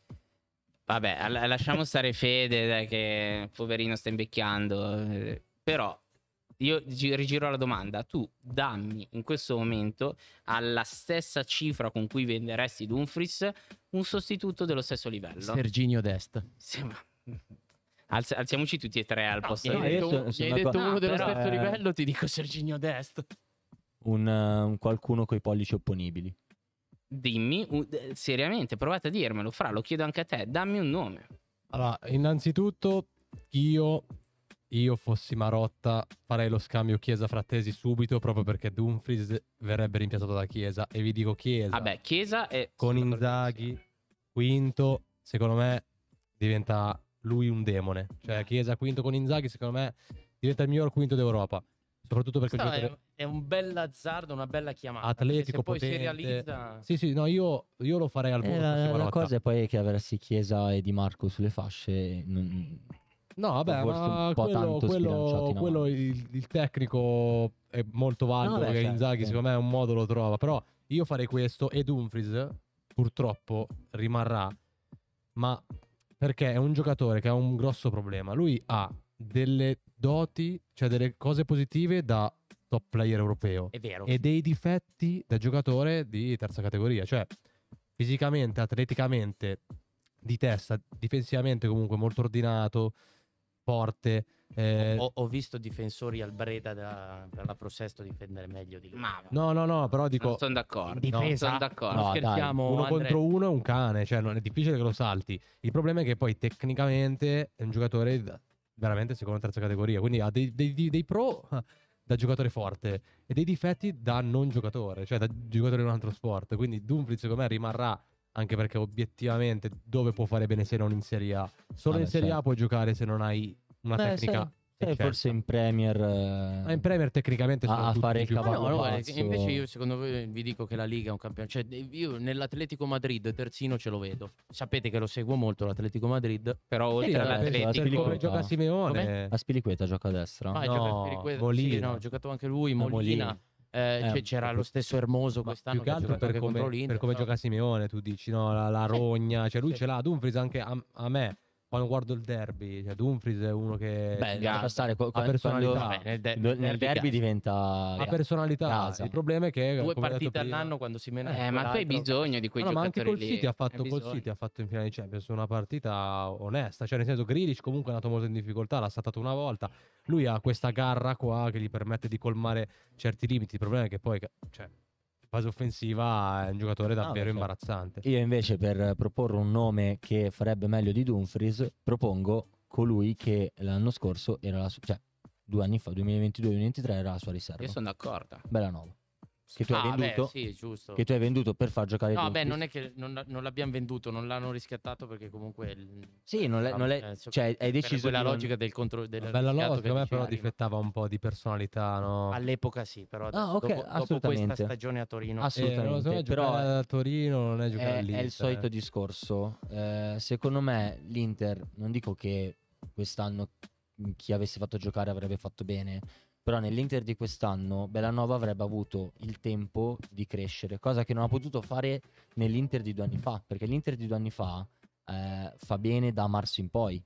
Vabbè, lasciamo stare Fede, dai, che poverino sta invecchiando. Però io rigiro la domanda, tu dammi in questo momento alla stessa cifra con cui venderesti Dumfries un sostituto dello stesso livello. Serginio Dest. Sì, ma... Alz- alziamoci tutti e tre al no, posto. No, hai detto, uno, hai detto uno no, dello ah, però, stesso eh... livello, ti dico Serginio Dest. Un, un qualcuno coi pollici opponibili. Dimmi, un, seriamente, provate a dirmelo, Fra, lo chiedo anche a te, dammi un nome. Allora, innanzitutto io io fossi Marotta farei lo scambio Chiesa-Frattesi subito proprio perché Dumfries verrebbe rimpiazzato da Chiesa e vi dico Chiesa. Vabbè, Chiesa è... Con Inzaghi, quinto, secondo me diventa lui un demone. Cioè eh. Chiesa quinto con Inzaghi secondo me diventa il miglior quinto d'Europa. Soprattutto perché... Questa giocatore... È un bel azzardo, una bella chiamata. Atletico, poi potente. si realizza... Sì, sì, no, io, io lo farei al volo. Eh, la, la, cosa è poi che aversi Chiesa e Di Marco sulle fasce... Non No, vabbè, ma quello, quello, quello il, il, tecnico è molto valido. No, vabbè, certo. Inzaghi, secondo me, è un modo lo trova. Però io farei questo e Dumfries purtroppo rimarrà. Ma perché è un giocatore che ha un grosso problema. Lui ha delle doti, cioè delle cose positive da top player europeo. È vero. E dei difetti da giocatore di terza categoria. Cioè, fisicamente, atleticamente, di testa, difensivamente comunque molto ordinato forte. Eh... Ho, ho, visto difensori al Breda da, per la Prosesto difendere meglio di lui. Ma... No, no, no, però dico... sono d'accordo. Difesa... No, sono d'accordo. No, dai, uno Andre... contro uno è un cane, cioè non è difficile che lo salti. Il problema è che poi tecnicamente è un giocatore veramente secondo o terza categoria, quindi ha dei, dei, dei, dei pro ah, da giocatore forte e dei difetti da non giocatore, cioè da giocatore di un altro sport. Quindi Dumfries secondo me rimarrà anche perché obiettivamente dove può fare bene se non in Serie A? Solo ah, in Serie certo. A puoi giocare se non hai una Beh, tecnica. Sì. sì forse in Premier, ma eh, in Premier tecnicamente sono a fare il cavallo. No, no, invece io secondo voi vi dico che la Liga è un campione. Cioè, io nell'Atletico Madrid terzino ce lo vedo. Sapete che lo seguo molto l'Atletico Madrid, però oltre sì, all'Atletico come gioca Simeone. Come? A Spiliqueta gioca a destra. Ah, no, gioca Spiliqueta, sì, no, ha giocato anche lui, Molina. Molina eh, eh, cioè, c'era lo stesso Hermoso quest'anno più che altro per come, per come, gioca Simeone tu dici no la, la rogna cioè lui sì. ce l'ha Dumfries anche a, a me quando guardo il derby, cioè Dumfries è uno che Beh, ha passare co- personalità. Quando, nel, de- nel, nel derby diventa la personalità. Casa. Il problema è che due partite all'anno quando si mena Eh, ma tu hai bisogno di quei no, giocatori no, ma anche col City ha fatto col City ha fatto in finale di Champions una partita onesta, cioè nel senso Grealish comunque è andato molto in difficoltà, l'ha saltato una volta. Lui ha questa garra qua che gli permette di colmare certi limiti. Il problema è che poi cioè, fase offensiva è un giocatore ah, davvero ah, imbarazzante. Io invece per proporre un nome che farebbe meglio di Dumfries, propongo colui che l'anno scorso era la sua, cioè due anni fa, 2022-2023 era la sua riserva. Io sono d'accordo. Bella nuova. Che tu, ah, hai venduto, beh, sì, che tu hai venduto per far giocare no, beh, non è che non, non, l'abbiamo venduto, non l'hanno riscattato perché comunque. sì, non, è, ah, non è, eh, cioè, hai deciso. la logica del controllo. della bella logica, a me però difettava un po' di personalità. No? All'epoca sì, però ah, okay, dopo, dopo, questa stagione a Torino, eh, assolutamente. Eh, però a Torino non è giocare è, è il solito eh. discorso. Eh, secondo me l'Inter, non dico che quest'anno chi avesse fatto giocare avrebbe fatto bene però nell'Inter di quest'anno Bellanova avrebbe avuto il tempo di crescere, cosa che non ha potuto fare nell'Inter di due anni fa, perché l'Inter di due anni fa eh, fa bene da marzo in poi,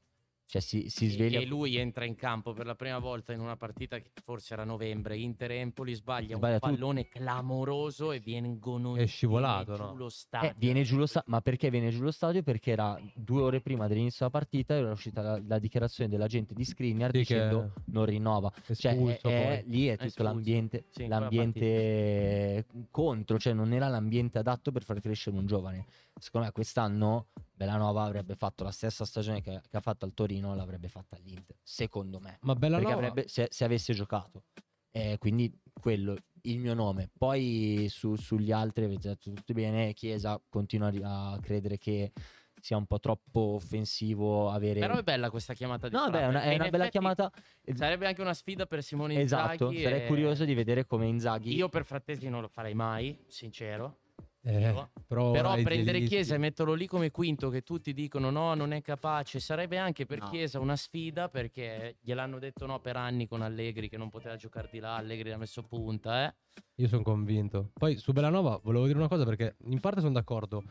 cioè si, si sveglia... E lui entra in campo per la prima volta in una partita che forse era novembre, Inter-Empoli, sbaglia, sbaglia un pallone clamoroso e vengono è scivolato, viene no? giù lo eh, stadio. Eh, viene giù lo eh, sta- ma perché viene giù lo stadio? Perché era due ore prima dell'inizio della partita era uscita la, la dichiarazione dell'agente di Skriniar sì, dicendo non rinnova. Cioè, espulso, è, eh, è, lì è, tutto espulso. l'ambiente, sì, l'ambiente contro, cioè non era l'ambiente adatto per far crescere un giovane secondo me quest'anno Bellanova avrebbe fatto la stessa stagione che, che ha fatto al Torino, l'avrebbe fatta all'Inter, secondo me. Ma Bellanova... Perché avrebbe, se, se avesse giocato. Eh, quindi quello, il mio nome. Poi su, sugli altri avete detto tutto bene, Chiesa continua a credere che sia un po' troppo offensivo avere... Però è bella questa chiamata di No, beh, è una, è una bella chiamata. Sarebbe anche una sfida per Simone esatto, Inzaghi. Esatto, sarei e... curioso di vedere come Inzaghi... Io per Frattesi non lo farei mai, sincero eh, però, però prendere Chiesa e metterlo lì come quinto che tutti dicono no, non è capace, sarebbe anche per no. Chiesa una sfida perché gliel'hanno detto no per anni con Allegri che non poteva giocare di là, Allegri l'ha messo punta. Eh. Io sono convinto. Poi su Bellanova volevo dire una cosa perché in parte sono d'accordo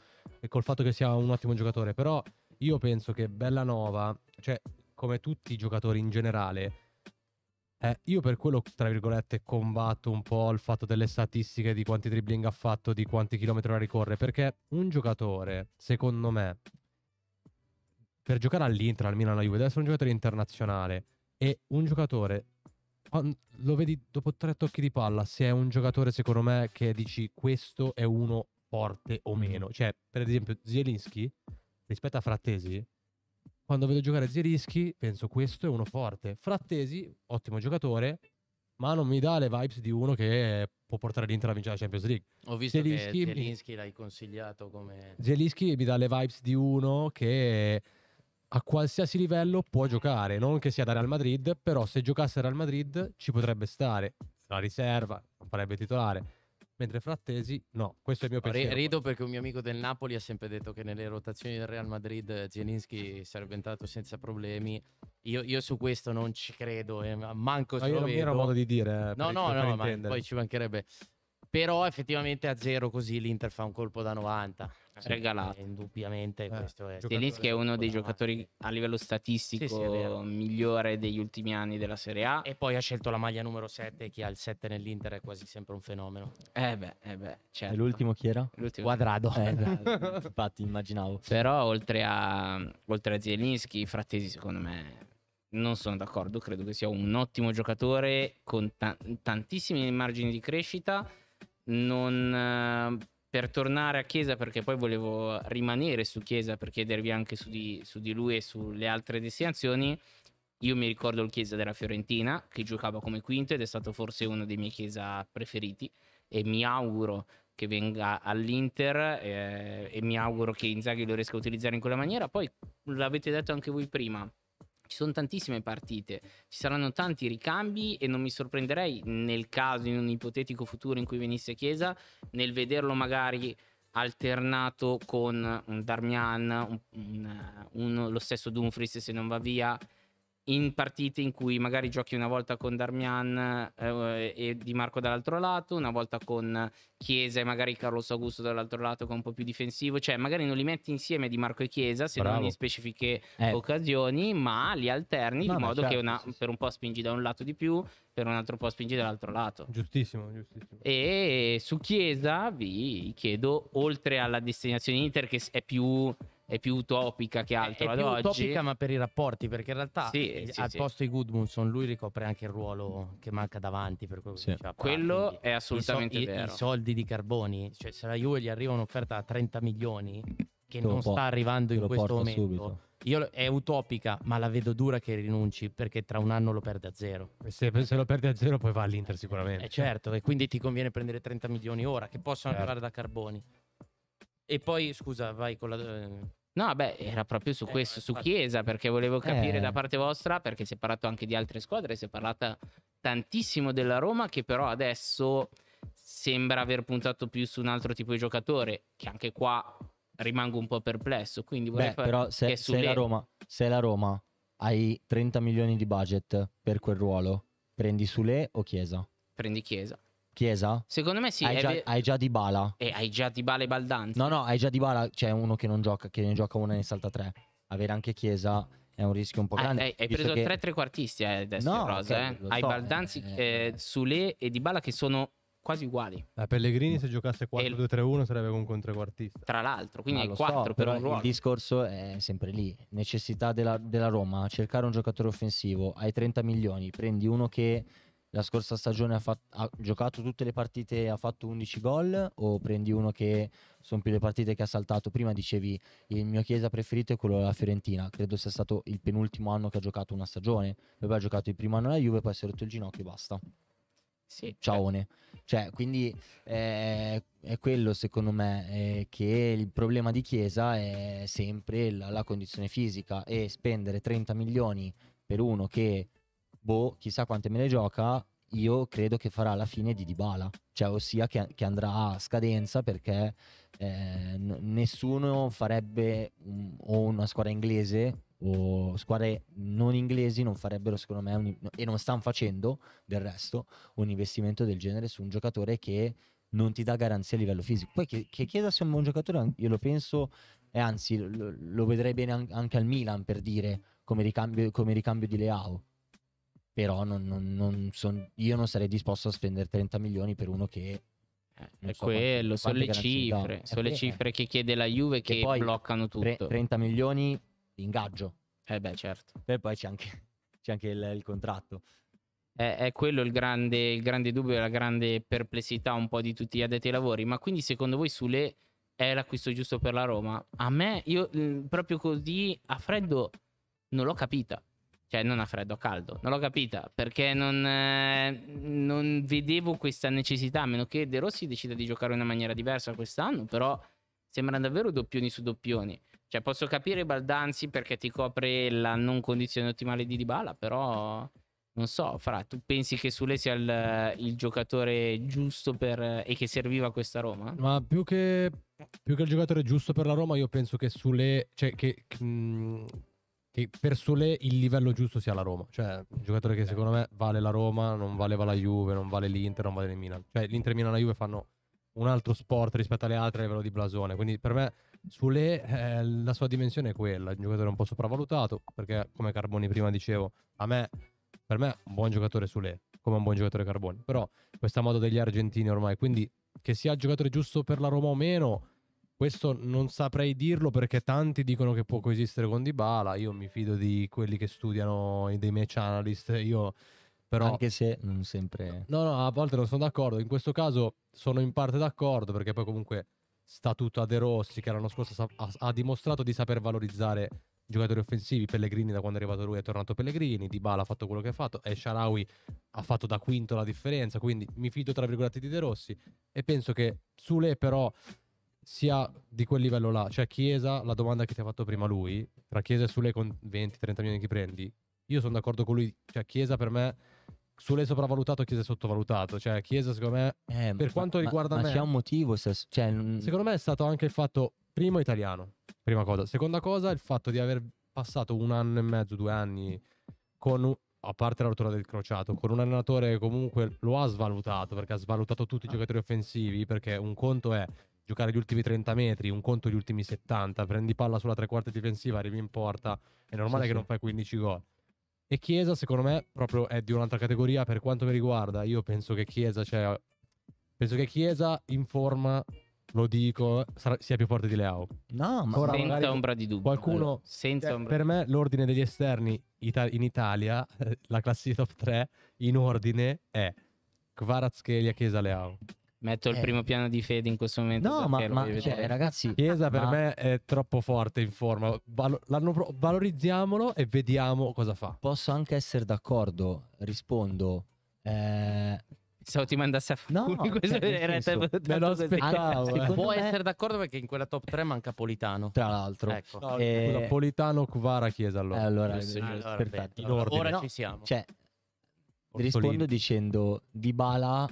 col fatto che sia un ottimo giocatore, però io penso che Bellanova, cioè come tutti i giocatori in generale, eh, io per quello, tra virgolette, combatto un po' il fatto delle statistiche di quanti dribbling ha fatto, di quanti chilometri la ricorre, perché un giocatore, secondo me, per giocare all'Inter, al Milan, alla Juve, deve essere un giocatore internazionale e un giocatore lo vedi dopo tre tocchi di palla se è un giocatore secondo me che dici questo è uno forte o mm. meno cioè per esempio Zielinski rispetto a Frattesi quando vedo giocare Zerischi, penso questo è uno forte. Frattesi, ottimo giocatore, ma non mi dà le vibes di uno che può portare l'Inter a vincere la Champions League. Ho visto Zelinski, che Zelinski l'hai consigliato come... Zelinski mi dà le vibes di uno che a qualsiasi livello può giocare, non che sia da Real Madrid, però se giocasse Real Madrid ci potrebbe stare, la riserva, non farebbe titolare mentre Frattesi no, questo è il mio pensiero. Rido perché un mio amico del Napoli ha sempre detto che nelle rotazioni del Real Madrid eh, Zielinski sarebbe entrato senza problemi. Io, io su questo non ci credo, eh, manco se no, lo vedo. Non era modo di dire, eh, no, no, no, ma poi ci mancherebbe. Però effettivamente a zero così l'Inter fa un colpo da 90. Sì, eh, regalato. Eh, indubbiamente eh, questo è... Zielinski è uno dei giocatori a livello statistico sì, sì, migliore degli ultimi anni della Serie A. E poi ha scelto la maglia numero 7, chi ha il 7 nell'Inter è quasi sempre un fenomeno. Eh beh, eh beh certo. E l'ultimo chi era? L'ultimo. Quadrado. Eh, infatti immaginavo. Però oltre a, oltre a Zielinski, Frattesi secondo me non sono d'accordo, credo che sia un ottimo giocatore con ta- tantissimi margini di crescita non, eh, per tornare a Chiesa, perché poi volevo rimanere su Chiesa per chiedervi anche su di, su di lui e sulle altre destinazioni. Io mi ricordo il Chiesa della Fiorentina che giocava come quinto ed è stato forse uno dei miei Chiesa preferiti e mi auguro che venga all'Inter eh, e mi auguro che Inzaghi lo riesca a utilizzare in quella maniera. Poi l'avete detto anche voi prima, ci sono tantissime partite, ci saranno tanti ricambi e non mi sorprenderei nel caso, in un ipotetico futuro in cui venisse Chiesa, nel vederlo magari alternato con un Darmian, un, un, un, lo stesso Dumfries se non va via, in partite in cui magari giochi una volta con Darmian eh, e Di Marco dall'altro lato, una volta con Chiesa e magari Carlos Augusto dall'altro lato che è un po' più difensivo, cioè magari non li metti insieme Di Marco e Chiesa se Bravo. non in specifiche eh. occasioni, ma li alterni no, in modo certo, che una, sì, sì. per un po' spingi da un lato di più, per un altro po' spingi dall'altro lato. Giustissimo, giustissimo. E su Chiesa vi chiedo, oltre alla destinazione Inter che è più è più utopica che altro è, ad più oggi. utopica ma per i rapporti perché in realtà sì, sì, al sì. posto di Goodmanson lui ricopre anche il ruolo che manca davanti per quello che diceva quello Quindi, è assolutamente i, vero i, i soldi di Carboni cioè se la Juve gli arriva un'offerta a 30 milioni che non sta arrivando in questo momento subito. Io, è utopica, ma la vedo dura che rinunci perché tra un anno lo perde a zero. Se, se lo perde a zero, poi va all'Inter sicuramente. Eh, certo, e quindi ti conviene prendere 30 milioni ora che possono certo. arrivare da Carboni. E poi, scusa, vai con la. Eh, No, beh, era proprio su eh, questo, su Chiesa, perché volevo capire eh. da parte vostra, perché si è parlato anche di altre squadre, si è parlata tantissimo della Roma, che però adesso sembra aver puntato più su un altro tipo di giocatore, che anche qua rimango un po' perplesso. Quindi vorrei beh, però se, sulle... se, la Roma, se la Roma hai 30 milioni di budget per quel ruolo, prendi Sule o Chiesa? Prendi Chiesa. Chiesa? Secondo me sì. Hai, già, ve- hai già Di Bala. E eh, hai già Di Bala e baldanza. No, no, hai già Di Bala. C'è uno che non gioca, che ne gioca una e ne salta tre. Avere anche Chiesa è un rischio un po' grande. Hai, hai preso che... tre trequartisti eh, adesso no, rosa. Okay, eh. Hai so, Baldanzi, eh, eh, eh. Sule e Dybala che sono quasi uguali. A Pellegrini se giocasse 4-2-3-1 sarebbe comunque un trequartista. Tra l'altro, quindi hai ah, 4 so, per un ruolo. Il discorso è sempre lì. Necessità della, della Roma, cercare un giocatore offensivo, hai 30 milioni, prendi uno che la scorsa stagione ha, fatto, ha, giocato tutte le partite, ha fatto 11 gol o prendi uno che sono più le partite che ha saltato? Prima dicevi il mio Chiesa preferito è quello della Fiorentina, credo sia stato il penultimo anno che ha giocato una stagione, poi ha giocato il primo anno alla Juve, poi si è rotto il ginocchio e basta. Sì, cioè Ciaone. Cioè, quindi eh, è quello secondo me eh, che il problema di Chiesa è sempre la, la condizione fisica e spendere 30 milioni per uno che boh, chissà quante me le gioca, io credo che farà la fine di Dybala, cioè ossia che, che andrà a scadenza perché eh, n- nessuno farebbe un, mm, o una squadra inglese o squadre non inglesi non farebbero secondo me un, e non stanno facendo del resto un investimento del genere su un giocatore che non ti dà garanzia a livello fisico poi che, che se è un buon giocatore io lo penso e anzi lo, lo vedrei bene anche al Milan per dire come ricambio, come ricambio di Leao però non, non, non son, io non sarei disposto a spendere 30 milioni per uno che eh, non è so quello, quante, sono, le cifre, sono le eh. cifre, che chiede la Juve che, che bloccano tutto. 30 milioni di ingaggio. Eh beh, certo. E poi c'è anche, c'è anche il, il, contratto. È, è quello il grande, il grande dubbio e la grande perplessità un po' di tutti gli addetti ai lavori. Ma quindi secondo voi sulle è l'acquisto giusto per la Roma? A me, io proprio così a freddo non l'ho capita. Cioè, non a freddo, a caldo. Non l'ho capita perché non, eh, non vedevo questa necessità. A meno che De Rossi decida di giocare in una maniera diversa quest'anno, però sembrano davvero doppioni su doppioni. Cioè, posso capire Baldanzi perché ti copre la non condizione ottimale di Dybala, però non so, Fra, tu pensi che Sule sia il, il giocatore giusto per, e che serviva questa Roma? Ma più che, più che, il giocatore giusto per la Roma, io penso che Sule, cioè che, mh, mm, che per Sule il livello giusto sia la Roma. Cioè, un giocatore che secondo me vale la Roma, non valeva la Juve, non vale l'Inter, non vale il Milan. Cioè, l'Inter, Milan e la Juve fanno un altro sport rispetto alle altre a livello di blasone. Quindi per me Sule, eh, la sua dimensione è quella, un giocatore un po' sopravvalutato, perché come Carboni prima dicevo, a me, per me un buon giocatore Sule, come un buon giocatore Carboni. Però questa moda degli argentini ormai, quindi che sia il giocatore giusto per la Roma o meno questo non saprei dirlo perché tanti dicono che può coesistere con Dybala, io mi fido di quelli che studiano dei match analyst, io però... Anche se non sempre... No, no, a volte non sono d'accordo, in questo caso sono in parte d'accordo perché poi comunque sta tutto a De Rossi che l'anno scorso ha, ha dimostrato di saper valorizzare giocatori offensivi, Pellegrini da quando è arrivato lui è tornato Pellegrini, Dybala ha fatto quello che ha fatto e Sharawi ha fatto da quinto la differenza, quindi mi fido tra virgolette di De Rossi e penso che Sule però sia di quel livello là, cioè Chiesa, la domanda che ti ha fatto prima lui, tra Chiesa e Sule con 20-30 milioni che prendi, io sono d'accordo con lui, cioè Chiesa per me Sule è sopravvalutato, Chiesa è sottovalutato, cioè Chiesa secondo me eh, per ma, quanto riguarda ma, ma me c'è un motivo, se, cioè, secondo me è stato anche il fatto primo italiano, prima cosa, seconda cosa il fatto di aver passato un anno e mezzo, due anni con a parte la rottura del crociato, con un allenatore comunque lo ha svalutato perché ha svalutato tutti i ah. giocatori offensivi, perché un conto è giocare gli ultimi 30 metri, un conto gli ultimi 70, prendi palla sulla tre quarti difensiva, arrivi in porta, è normale sì, che sì. non fai 15 gol. E Chiesa, secondo me, proprio è di un'altra categoria per quanto mi riguarda. Io penso che Chiesa, cioè, penso che Chiesa in forma, lo dico, sarà, sia più forte di Leao. No, ma Ora, senza ombra di dubbio. Qualcuno, senza cioè, ombra. per me l'ordine degli esterni in Italia, la classifica top 3, in ordine è Kvaratskhelia, Chiesa, Leao. Metto il eh. primo piano di Fede in questo momento. No, ma, ma cioè, ragazzi, Chiesa per ma... me è troppo forte in forma. Val- pro- valorizziamolo e vediamo cosa fa. Posso anche essere d'accordo, rispondo. Eh... Se ti mandasse a fare no, cioè, questo era senso, me lo aspettavo. Eh. Può essere d'accordo perché in quella top 3 manca Politano. Tra l'altro, ecco. no, e... Eh, eh, scusa, Politano, Cuvara, Chiesa. Allora, eh, allora, giusto, allora perfetto. Beh, in Ora ci siamo. Cioè, rispondo dicendo: Di Bala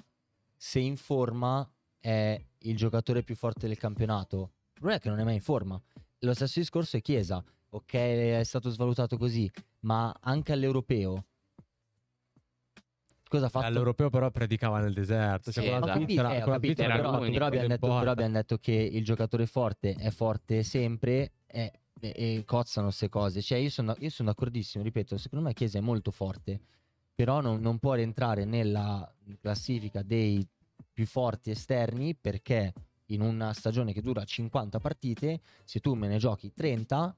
se in forma è il giocatore più forte del campionato. Il problema è che non è mai in forma. Lo stesso discorso è Chiesa. Ok, è stato svalutato così, ma anche all'europeo. Cosa ha fatto? All'europeo però predicava nel deserto. Cioè, sì, esatto. capito, eh, capito, però, però, abbiamo detto, però, detto, che il giocatore forte è forte sempre e, e, e cozzano queste cose. Cioè, io sono, io sono d'accordissimo, ripeto, secondo me Chiesa è molto forte però non, non può rientrare nella classifica dei più forti esterni perché in una stagione che dura 50 partite, se tu me ne giochi 30,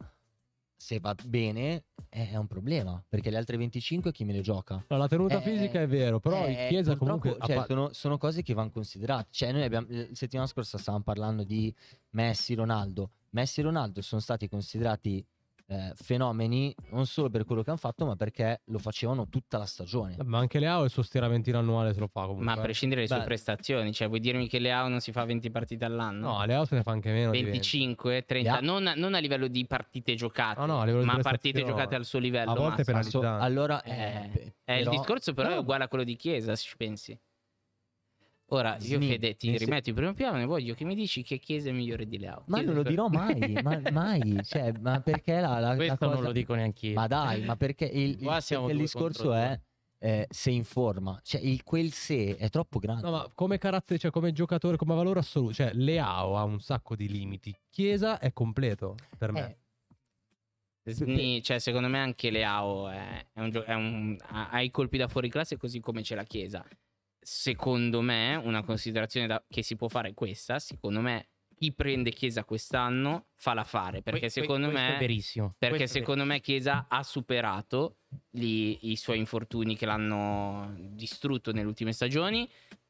se va bene è un problema perché le altre 25 chi me le gioca? la tenuta è, eh, fisica è eh, vero, però è, eh, Chiesa comunque cioè, sono, sono, cose che vanno considerate. Cioè, noi abbiamo settimana scorsa stavamo parlando di Messi Ronaldo. Messi e Ronaldo sono stati considerati eh, fenomeni non solo per quello che hanno fatto, ma perché lo facevano tutta la stagione. Ma anche Leao il suo stiramento annuale se lo fa comunque. Ma a eh. prescindere dalle sue prestazioni, cioè vuoi dirmi che Leao non si fa 20 partite all'anno? No, Leao se ne fa anche meno. 25, 30, non, non, a livello di partite giocate, no, no, ma partite giocate al suo livello. A volte per Allora, eh, eh, eh però... il discorso però no. è uguale a quello di Chiesa, se ci pensi. Ora, io Sni, Fede ti eh, rimetto in primo piano e voglio che mi dici che chiesa è migliore di Leao. Ma non lo dirò mai, ma, mai. Cioè, ma perché la, la, Questo la cosa... non lo dico neanche io. Ma dai, ma perché il, il, perché il discorso è... Eh, se in forma, cioè il quel se è troppo grande. No, ma come carattere, cioè come giocatore, come valore assoluto, cioè Leao ha un sacco di limiti. Chiesa è completo per me. Eh. Sni, cioè, secondo me anche Leao è, è, un, è un, ha, ha, i colpi da fuori classe così come c'è la Chiesa secondo me, una considerazione da, che si può fare è questa, secondo me chi prende Chiesa quest'anno fala fare, perché que- secondo me è verissimo. Perché questo secondo me Chiesa ha superato gli, i suoi infortuni che l'hanno distrutto nelle ultime stagioni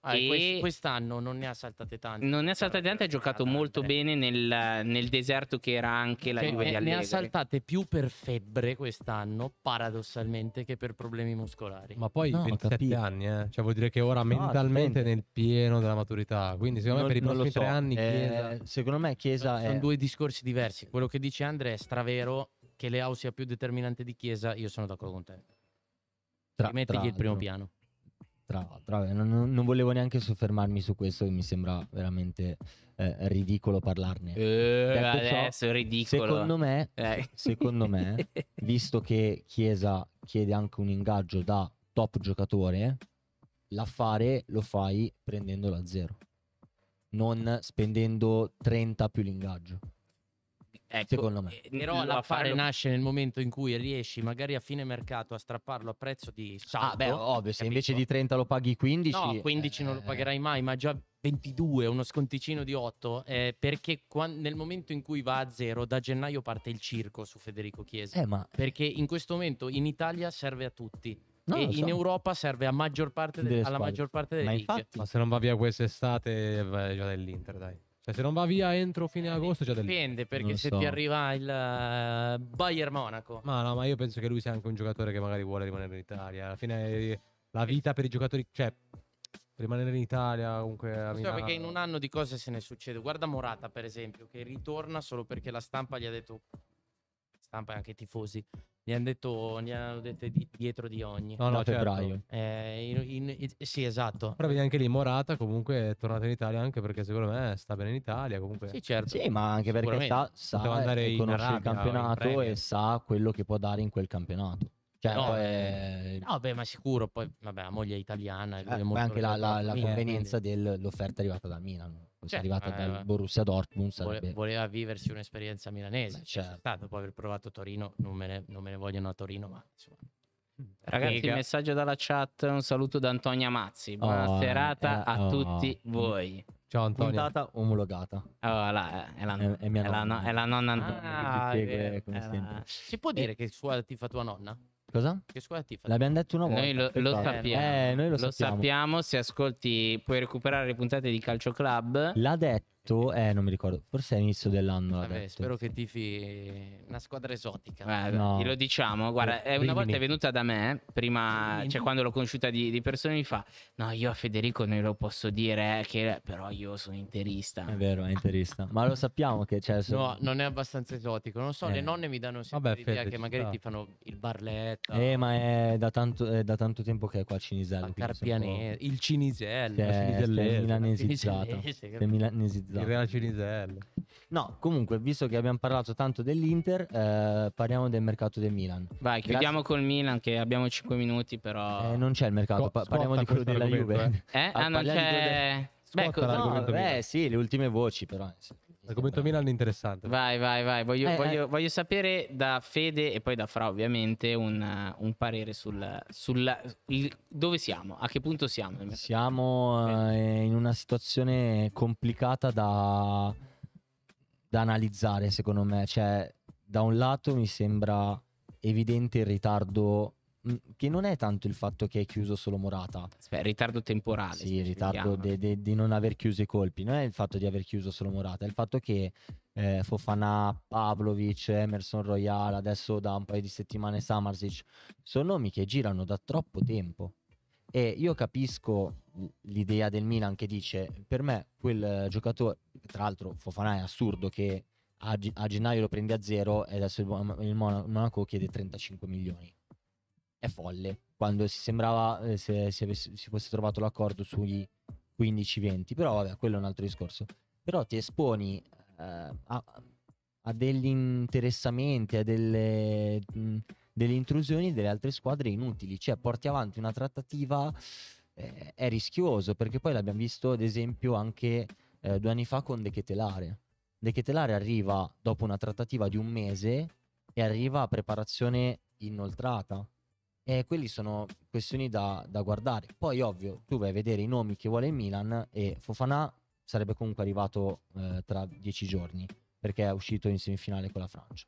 Ah, e quest'anno non ne ha saltate tante. Non ne ha saltate tante, ha giocato molto bene nel, nel, deserto che era anche la cioè, Juve di Allegri. Eh, ne ha saltate più per febbre quest'anno, paradossalmente, che per problemi muscolari. Ma poi no, 27 anni, eh? cioè vuol dire che ora no, ah, mentalmente è nel pieno della maturità. Quindi secondo non, me per i prossimi so. tre anni eh, Chiesa... secondo me Chiesa Sono è... due discorsi diversi. Quello che dice Andrea è stravero, che Leao sia più determinante di Chiesa, io sono d'accordo con te. Tra, Rimettigli il primo piano. Tra l'altro, non, non, volevo neanche soffermarmi su questo, mi sembra veramente eh, ridicolo parlarne. Eh, adesso ciò, è ridicolo. Secondo me, eh. secondo me visto che Chiesa chiede anche un ingaggio da top giocatore, l'affare lo fai prendendolo a zero, non spendendo 30 più l'ingaggio. Ecco, secondo me. Però eh, l'affare nasce nel momento in cui riesci magari a fine mercato a strapparlo a prezzo di saldo. Ah, beh, ovvio, se invece di 30 lo paghi 15. No, 15 eh, non lo eh, pagherai eh. mai, ma già 22, uno sconticino di 8, eh, perché quando, nel momento in cui va a zero, da gennaio parte il circo su Federico Chiesa. Eh, ma... Perché in questo momento in Italia serve a tutti. No, e so. in Europa serve maggior de- alla maggior parte delle ma, infatti... ma se non va via quest'estate, va dell'Inter, dai. Cioè, se non va via entro fine agosto, già del... Dipende perché se so. ti arriva il eh, Bayern Monaco. Ma no, ma io penso che lui sia anche un giocatore che magari vuole rimanere in Italia. Alla fine eh, la vita per i giocatori, cioè rimanere in Italia comunque a Milano. perché in un anno di cose se ne succede. Guarda Morata, per esempio, che ritorna solo perché la stampa gli ha detto stampa e anche i tifosi ne hanno detto, ne hanno dette di- dietro di ogni. No, no, certo. febbraio. Eh, in- in- sì, esatto. Però vedi anche lì Morata comunque è tornata in Italia anche perché secondo me sta bene in Italia comunque. Sì, certo. Sì, ma anche perché sa, sa Poteva eh, andare in conosce il Arabia o campionato e sa quello che può dare in quel campionato. Cioè, No, è- eh, No, beh, ma sicuro. Poi, vabbè, la moglie è italiana. lui è eh, poi anche la, la- la famiglia, convenienza dell'offerta arrivata dal Milan fosse certo, arrivata eh, dal Borussia Dortmund sarebbe... voleva viversi un'esperienza milanese Beh, certo. stato, dopo aver provato Torino non me ne, non me ne vogliono a Torino ma insomma Ragazzi, Figa. messaggio dalla chat, un saluto da Antonia Mazzi. Oh, Buona oh, serata eh, a oh. tutti voi. Ciao Antonia. Puntata omologata. Oh, là, è, la, è, è, è, la, è la nonna Antonia. Ah, eh, si può eh. dire che sua, fa tua nonna? Cosa? Che squadra ti fa? L'abbiamo detto una volta. Noi lo, lo sappiamo. Eh, noi lo, lo sappiamo. sappiamo. Se ascolti, puoi recuperare le puntate di Calcio Club. L'ha detto detto, eh, non mi ricordo, forse è inizio dell'anno. Vabbè, detto. spero che tifi una squadra esotica. Eh, no. Glielo diciamo, guarda, eh, eh una volta è venuta da me, prima, cioè quando l'ho conosciuta di, di persone, mi fa, no, io a Federico non lo posso dire, eh, che, però io sono interista. È vero, è interista, ma lo sappiamo che c'è... Cioè, no, non è abbastanza esotico, non so, le eh. nonne mi danno sempre Vabbè, l'idea che magari sta. ti fanno il barletto. Eh, ma è da tanto, è da tanto tempo che è qua a Cinisello. Carpianese, il Cinisello, cioè, Cinisello, milanesizzata. Milanesizzata esatto. il Real Ciniselle. No, comunque, visto che abbiamo parlato tanto dell'Inter, eh, parliamo del mercato del Milan. Vai, Grazie. chiudiamo col Milan che abbiamo 5 minuti però... Eh, non c'è il mercato, pa- parliamo di quello della Juve. Eh? eh? Ah, non c'è... Beh, no, beh, sì, le ultime voci però. Sì. L'argomento Milan è interessante. Vai, vai, vai. Voglio, eh, voglio, eh. voglio, sapere da Fede e poi da Fra, ovviamente, un, uh, un parere sul, sul il, dove siamo, a che punto siamo. Siamo eh, in una situazione complicata da, da analizzare, secondo me. Cioè, da un lato mi sembra evidente il ritardo Mm, che non è tanto il fatto che è chiuso solo Morata. Aspetta, ritardo temporale. Sì, ritardo di non aver chiuso i colpi. Non è il fatto di aver chiuso solo Morata, è il fatto che eh, Fofana, Pavlovic, Emerson Royale, adesso da un paio di settimane Samarsic, sono nomi che girano da troppo tempo. E io capisco l'idea del Milan che dice, per me quel giocatore, tra l'altro Fofana è assurdo che a, a gennaio lo prendi a zero e adesso il, il Monaco chiede 35 milioni è folle. Quando si sembrava eh, se, se avesse, si fosse trovato l'accordo sui 15-20, però vabbè, quello è un altro discorso. Però ti esponi eh, a, a, degli interessamenti, a delle, mh, mm, delle, intrusioni delle altre squadre inutili, cioè porti avanti una trattativa eh, è rischioso, perché poi l'abbiamo visto ad esempio anche eh, due anni fa con De Chetelare. De Chetelare arriva dopo una trattativa di un mese e arriva a preparazione inoltrata e eh, quelli sono questioni da, da, guardare. Poi, ovvio, tu vai a vedere i nomi che vuole il Milan e Fofana sarebbe comunque arrivato eh, tra dieci giorni perché è uscito in semifinale con la Francia.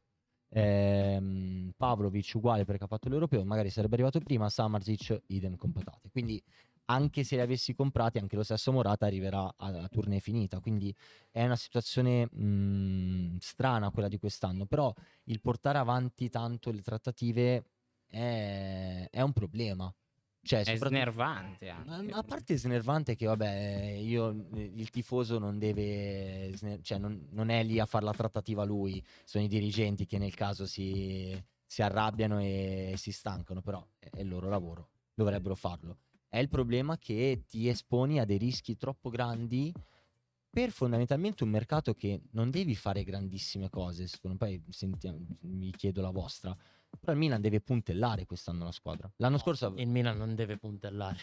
Ehm, Pavlovic uguale perché ha fatto l'europeo, magari sarebbe arrivato prima. Samarzic, idem con patate. Quindi, anche se li avessi comprati, anche lo stesso Morata arriverà alla a tournée finita. Quindi è una situazione mh, mm, strana quella di quest'anno. Però il portare avanti tanto le trattative è, è un problema. Cioè, è snervante anche. A parte snervante che vabbè, io, il tifoso non deve, cioè non, non, è lì a fare la trattativa lui, sono i dirigenti che nel caso si, si arrabbiano e si stancano, però è il loro lavoro, dovrebbero farlo. È il problema che ti esponi a dei rischi troppo grandi per fondamentalmente un mercato che non devi fare grandissime cose, poi sentiamo, mi chiedo la vostra, però il Milan deve puntellare quest'anno la squadra. L'anno no, scorso... Il Milan non deve puntellare.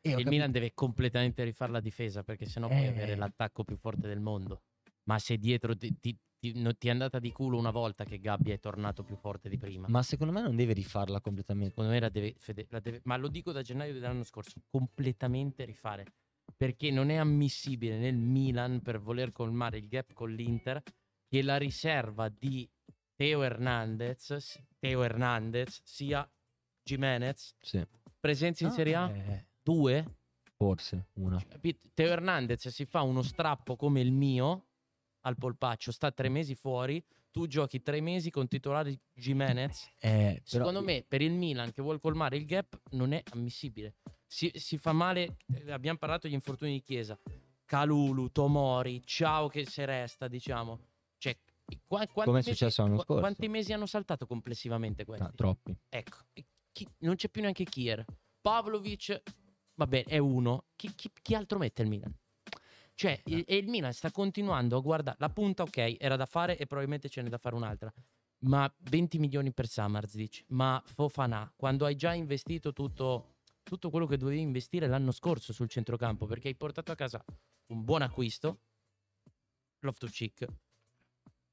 Eh, il Milan deve completamente rifare la difesa perché sennò eh. puoi avere l'attacco più forte del mondo. Ma se dietro ti, ti, ti, no, ti, è andata di culo una volta che Gabbia è tornato più forte di prima. Ma secondo me non deve rifarla completamente. Secondo me la deve, fede, la deve ma lo dico da gennaio dell'anno scorso, completamente rifare. Perché non è ammissibile nel Milan per voler colmare il gap con l'Inter che la riserva di Teo Hernandez, Teo Hernandez sia Jimenez sì. presenza in ah, Serie A? Eh. Due? Forse una. Cioè, Teo Hernandez si fa uno strappo come il mio al polpaccio, sta tre mesi fuori, tu giochi tre mesi con titolare Jimenez. Eh, Secondo me per il Milan che vuol colmare il gap non è ammissibile. Si, si fa male, eh, abbiamo parlato degli infortuni di Chiesa. Calulu, Tomori, ciao che se resta, diciamo Qua, Come è successo l'anno scorso? Quanti mesi hanno saltato complessivamente questi? No, ah, troppi. Ecco, chi, non c'è più neanche Kier. Pavlovic, va bene, è uno. Chi, chi, chi, altro mette il Milan? Cioè, no. Eh. il, e il Milan sta continuando a guardare. La punta, ok, era da fare e probabilmente ce n'è da fare un'altra. Ma 20 milioni per Samarzic, ma Fofana, quando hai già investito tutto, tutto quello che dovevi investire l'anno scorso sul centrocampo, perché hai portato a casa un buon acquisto, Loftus Cheek,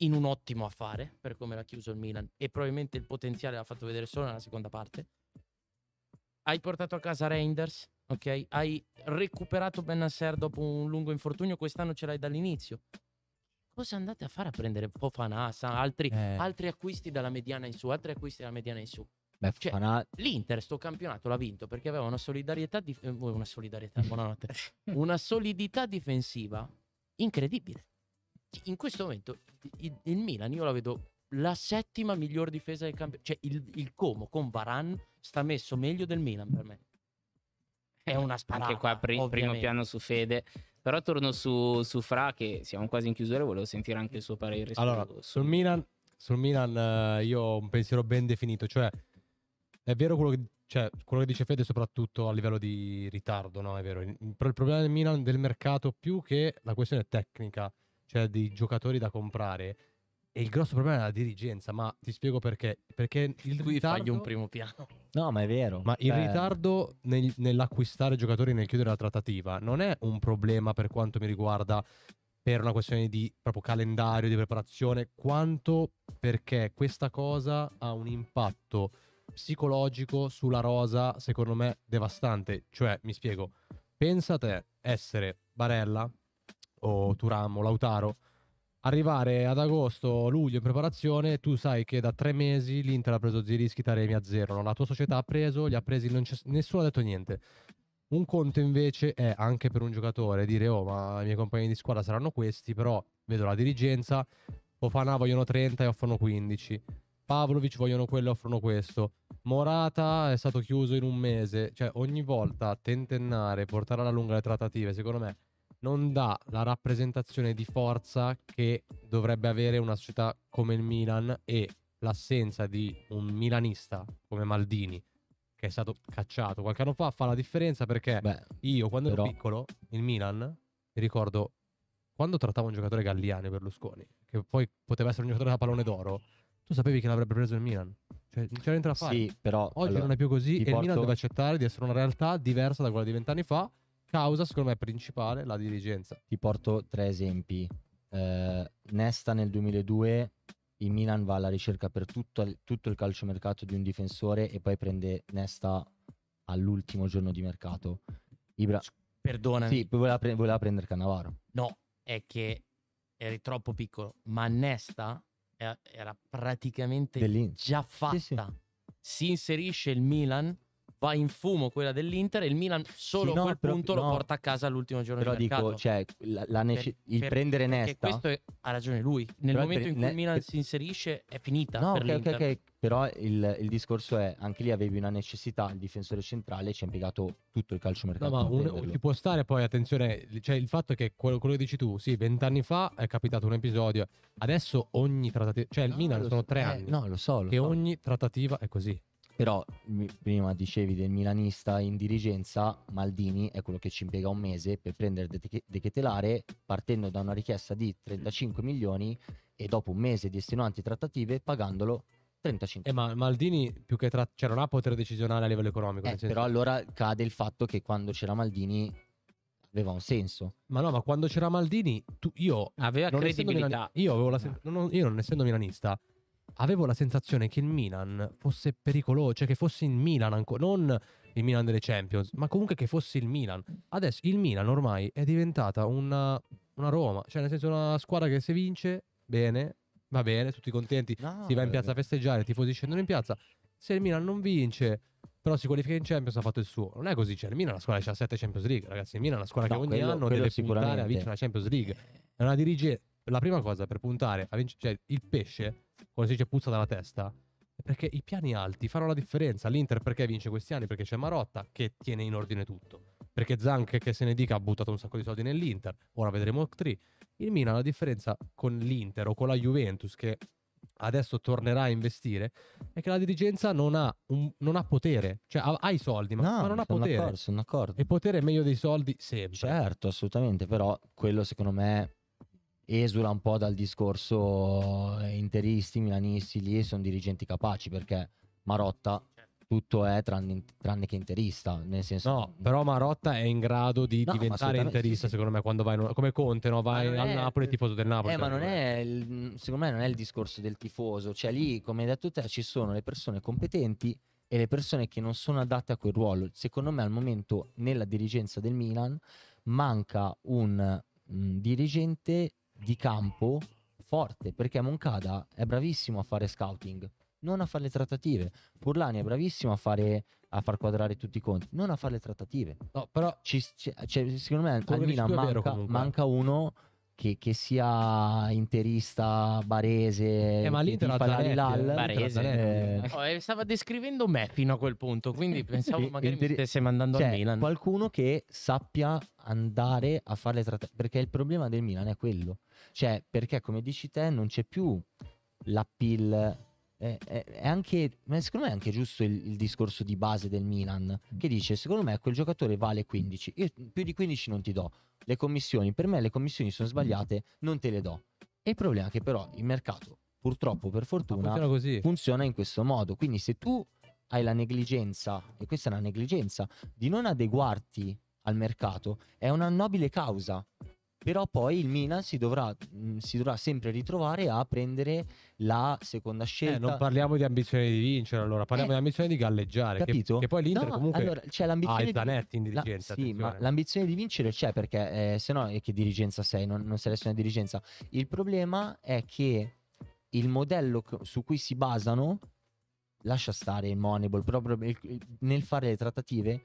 in un ottimo affare per come l'ha chiuso il Milan e probabilmente il potenziale l'ha fatto vedere solo nella seconda parte. Hai portato a casa Reinders, ok? Hai recuperato Benasser dopo un lungo infortunio, quest'anno ce l'hai dall'inizio. Cosa andate a fare a prendere Fofana, altri, eh. altri acquisti dalla mediana in su, altri acquisti dalla mediana in su? Beh, cioè, Fofana... L'Inter sto campionato l'ha vinto perché aveva una solidarietà, dif- eh, una solidarietà, buonanotte, una solidità difensiva incredibile in questo momento il, il, Milan io la vedo la settima miglior difesa del campionato. Cioè il, il Como con Varan sta messo meglio del Milan per me. È una sparata. Anche qua pri- primo piano su Fede. Però torno su, su, Fra che siamo quasi in chiusura volevo sentire anche il suo parere. Allora, sul Milan, sul Milan eh, io ho un pensiero ben definito. Cioè è vero quello che, cioè, quello che dice Fede soprattutto a livello di ritardo, no? È vero. Però il problema del Milan del mercato più che la questione tecnica cioè di giocatori da comprare. E il grosso problema è la dirigenza, ma ti spiego perché. Perché il Qui ritardo... fagli un primo piano. No, ma è vero. Ma cioè... il ritardo nel, nell'acquistare giocatori, nel chiudere la trattativa, non è un problema per quanto mi riguarda per una questione di proprio calendario, di preparazione, quanto perché questa cosa ha un impatto psicologico sulla rosa, secondo me, devastante. Cioè, mi spiego, pensa a te essere Barella, o Turam o Lautaro, arrivare ad agosto, luglio in preparazione, tu sai che da tre mesi l'Inter ha preso Zirischi, Taremi a zero, no? la tua società ha preso, li ha presi, nessuno ha detto niente. Un conto invece è anche per un giocatore dire oh ma i miei compagni di squadra saranno questi, però vedo la dirigenza, Fofana vogliono 30 e offrono 15, Pavlovic vogliono quello e offrono questo, Morata è stato chiuso in un mese, cioè ogni volta tentennare, portare alla lunga le trattative, secondo me non dà la rappresentazione di forza che dovrebbe avere una società come il Milan e l'assenza di un milanista come Maldini che è stato cacciato qualche anno fa fa la differenza perché Beh, io quando però... ero piccolo il Milan mi ricordo quando trattavo un giocatore Galliani Berlusconi che poi poteva essere un giocatore da pallone d'oro tu sapevi che l'avrebbe preso il Milan cioè non c'era niente da fare sì, però, oggi allora, non è più così e porto... il Milan deve accettare di essere una realtà diversa da quella di vent'anni fa causa, secondo me, principale, la dirigenza. Ti porto tre esempi. Eh, Nesta nel 2002 il Milan va alla ricerca per tutto, tutto il calciomercato di un difensore e poi prende Nesta all'ultimo giorno di mercato. Ibra... Perdona. Sì, voleva, pre- voleva prendere Cannavaro. No, è che eri troppo piccolo, ma Nesta era praticamente Dell'in... già fatta. Sì, sì. Si inserisce il Milan va in fumo quella dell'Inter e il Milan solo sì, no, quel però, punto no, lo porta a casa all'ultimo giorno però di dico, Cioè, la, la nece- per, il per, prendere Nesta... Questo è, ha ragione lui, nel momento per, in cui ne- il Milan si inserisce è finita no, okay, okay, okay. Però il, il, discorso è, anche lì avevi una necessità, il difensore centrale ci ha impiegato tutto il calcio mercato. No, ma un, ci può stare poi, attenzione, cioè il fatto è che quello, quello che dici tu, sì, vent'anni fa è capitato un episodio, adesso ogni trattativa, cioè il no, Milan sono so, tre eh, anni, no, lo so, lo che so. ogni trattativa è così. Però prima dicevi del milanista in dirigenza, Maldini è quello che ci impiega un mese per prendere De Chetelare partendo da una richiesta di 35 milioni e dopo un mese di estenuanti trattative pagandolo 35. Eh, ma Maldini più che tra... Cioè, non ha potere decisionale a livello economico. Eh, Però allora cade il fatto che quando c'era Maldini aveva un senso. Ma no, ma quando c'era Maldini, tu, io, aveva credibilità. Milan... Io, sen... no. non, io non essendo milanista, avevo la sensazione che il Milan fosse pericoloso, cioè che fosse il Milan ancora, non il Milan delle Champions, ma comunque che fosse il Milan. Adesso il Milan ormai è diventata una, una Roma, cioè nel senso una squadra che se vince, bene, va bene, tutti contenti, no, si va in eh, piazza a eh. festeggiare, i tifosi scendono in piazza. Se il Milan non vince, però si qualifica in Champions, ha fatto il suo. Non è così, cioè il Milan è una squadra che ha 7 Champions League, ragazzi, il Milan è una squadra no, che ogni quello, anno quello deve puntare a vincere la Champions League. È una dirigente, la prima cosa per puntare a vincere, cioè il pesce come si dice, puzza dalla testa, perché i piani alti fanno la differenza. L'Inter perché vince questi anni? Perché c'è Marotta che tiene in ordine tutto. Perché Zank, che se ne dica, ha buttato un sacco di soldi nell'Inter. Ora vedremo 3. Il Milan, la differenza con l'Inter o con la Juventus, che adesso tornerà a investire, è che la dirigenza non ha, un, non ha potere, cioè ha, ha, i soldi, ma, no, ma non ha potere. D'accordo, sono d'accordo. E potere è meglio dei soldi sempre. Certo, assolutamente, però quello secondo me È esula un po' dal discorso eh, interisti, milanisti, lì sono dirigenti capaci perché Marotta certo. tutto è tranne, tranne, che interista. Nel senso, no, però Marotta è in grado di no, diventare interista, sì, sì. secondo me, quando vai in, come Conte, no? vai al è, Napoli, tifoso del Napoli. Eh, cioè, ma non è il, secondo me non è il discorso del tifoso. Cioè, lì, come hai detto te, ci sono le persone competenti e le persone che non sono adatte a quel ruolo. Secondo me, al momento, nella dirigenza del Milan, manca un mh, mm, dirigente di campo forte perché Moncada è bravissimo a fare scouting, non a fare le trattative. Furlani è bravissimo a, fare, a far quadrare tutti i conti, non a fare le trattative. No, però ci, ci, cioè, secondo me al Milan manca, eh. manca, uno che, che, sia interista barese, eh, ma l'Inter l'Al, barese. Eh. eh. Oh, eh, stava descrivendo me fino a quel punto, quindi pensavo magari Inter... mi stesse mandando cioè, a Milan. Qualcuno che sappia andare a fare le trattative, perché il problema del Milan è quello, cioè perché come dici te non c'è più l'appeal è, è, è anche, secondo me è anche giusto il, il, discorso di base del Milan, che dice secondo me quel giocatore vale 15, io più di 15 non ti do, le commissioni, per me le commissioni sono sbagliate, non te le do. E il problema è che però il mercato, purtroppo per fortuna, ah, funziona, funziona in questo modo, quindi se tu hai la negligenza, e questa è una negligenza, di non adeguarti al mercato, è una nobile causa, però poi il Milan si dovrà, mm, si dovrà, sempre ritrovare a prendere la seconda scelta. Eh, non parliamo di ambizione di vincere, allora parliamo eh, di ambizione di galleggiare. Capito? Che, che poi l'Inter no, comunque allora, c'è cioè, l'ambizione ha il Zanetti in dirigenza. La, sì, ma l'ambizione di vincere c'è perché eh, se no eh, che dirigenza sei, non, non sei nessuna dirigenza. Il problema è che il modello su cui si basano, lascia stare il Moneyball, proprio nel fare le trattative,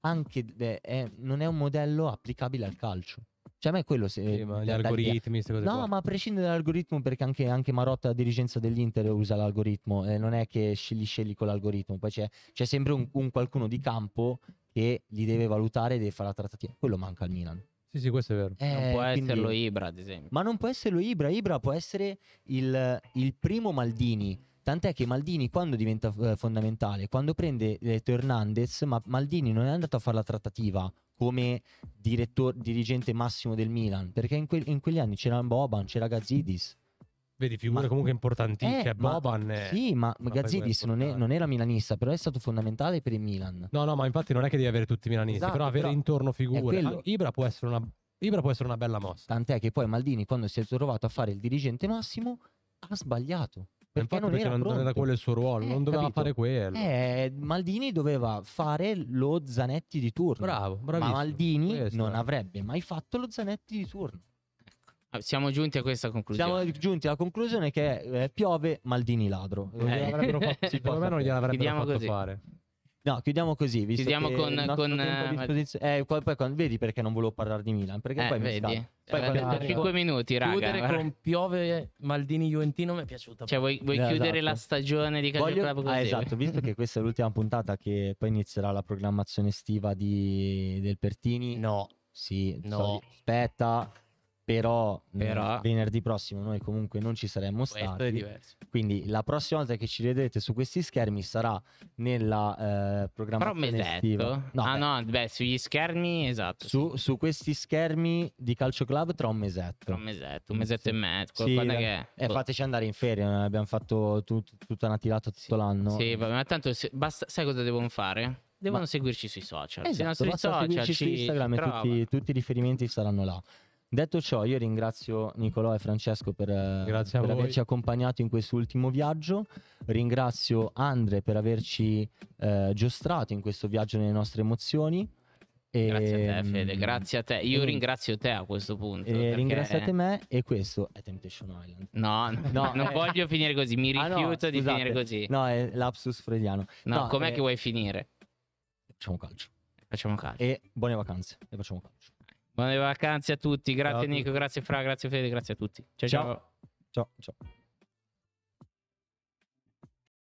anche, eh, non è un modello applicabile al calcio. Cioè, a me è quello se. Sì, ma gli da, algoritmi, da, No, qua. ma a prescindere dall'algoritmo, perché anche, anche Marotta, la dirigenza dell'Inter, usa l'algoritmo. Eh, non è che scegli scegli con l'algoritmo. Poi c'è, c'è sempre un, un, qualcuno di campo che li deve valutare e deve fare la trattativa. Quello manca al Milan. Sì, sì, questo è vero. Eh, non può quindi, esserlo Ibra, ad esempio. Ma non può esserlo Ibra. Ibra può essere il, il primo Maldini. Tant'è che Maldini quando diventa eh, fondamentale, quando prende Leto eh, Hernandez, ma Maldini non è andato a fare la trattativa come direttore, dirigente massimo del Milan, perché in, que- in quegli anni c'era Boban, c'era Gazzidis. Vedi, figure ma, comunque importantissima. Eh, cioè, Boban. Ma, è, sì, ma Gazzidis non, è, non, era milanista, però è stato fondamentale per il Milan. No, no, ma infatti non è che devi avere tutti i milanisti, esatto, però avere però intorno figure. Ah, Ibra, può una, Ibra può essere una bella mossa. Tant'è che poi Maldini, quando si è trovato a fare il dirigente massimo, ha sbagliato. Perché Infatti, non perché era non, era quello il suo ruolo, eh, non doveva capito? fare quello. Eh, Maldini doveva fare lo Zanetti di turno. Bravo, bravissimo. Ma Maldini Questo, non avrebbe mai fatto lo Zanetti di turno. Ah, siamo giunti a questa conclusione. Siamo giunti alla conclusione che eh, piove Maldini ladro. Eh. Fatto, secondo me non gliel'avrebbero fatto così. fare. No, chiudiamo così. chiudiamo con. con disposiz- eh, eh poi, poi, con, vedi perché non volevo parlare di Milan? Perché eh, poi vedi. mi sta. Poi eh, 5 minuti, raga. Chiudere guarda. Eh. con Piove, Maldini, Juventino mi è piaciuta. Cioè, vuoi, vuoi eh, esatto. chiudere esatto. la stagione di Calcio Club così? Ah, esatto, visto che questa è l'ultima puntata, che poi inizierà la programmazione estiva di... del Pertini. No. Sì, no. So, aspetta, però, mm, Però, venerdì prossimo noi comunque non ci saremmo stati. Quindi la prossima volta che ci vedrete su questi schermi sarà nella eh, programmazione Però estiva. No, ah beh. no, beh, sugli schermi, esatto. Su, su, questi schermi di Calcio Club tra un mesetto. Tra un mesetto, un mm, mesetto sì. e mezzo. Sì, la... Eh, che... E eh, boh. fateci andare in ferie, abbiamo fatto tut, tutta una tirata tutto sì. l'anno. Sì, vabbè, ma tanto se... Basta... sai cosa devono fare? Devono ma... seguirci sui social. Esatto, sui nostri social, su Instagram e tutti, tutti i riferimenti saranno là. Detto ciò, io ringrazio Nicolò e Francesco per, eh, per averci accompagnato in quest'ultimo viaggio. Ringrazio Andre per averci eh, giostrato in questo viaggio nelle nostre emozioni. E, grazie a te, ehm, Fede. Grazie a te. Io e, ringrazio te a questo punto. Perché... Ringraziate me e questo è Temptation Island. No, no, non voglio finire così. Mi rifiuto ah, no, di finire così. No, è lapsus freudiano. No, no com'è eh... che vuoi finire? Facciamo calcio. Facciamo calcio. E buone vacanze. E facciamo calcio. Buone vacanze a tutti. Grazie ciao a Nico, tutti. grazie Fra, grazie Fede, grazie a tutti. ciao. ciao. ciao, ciao.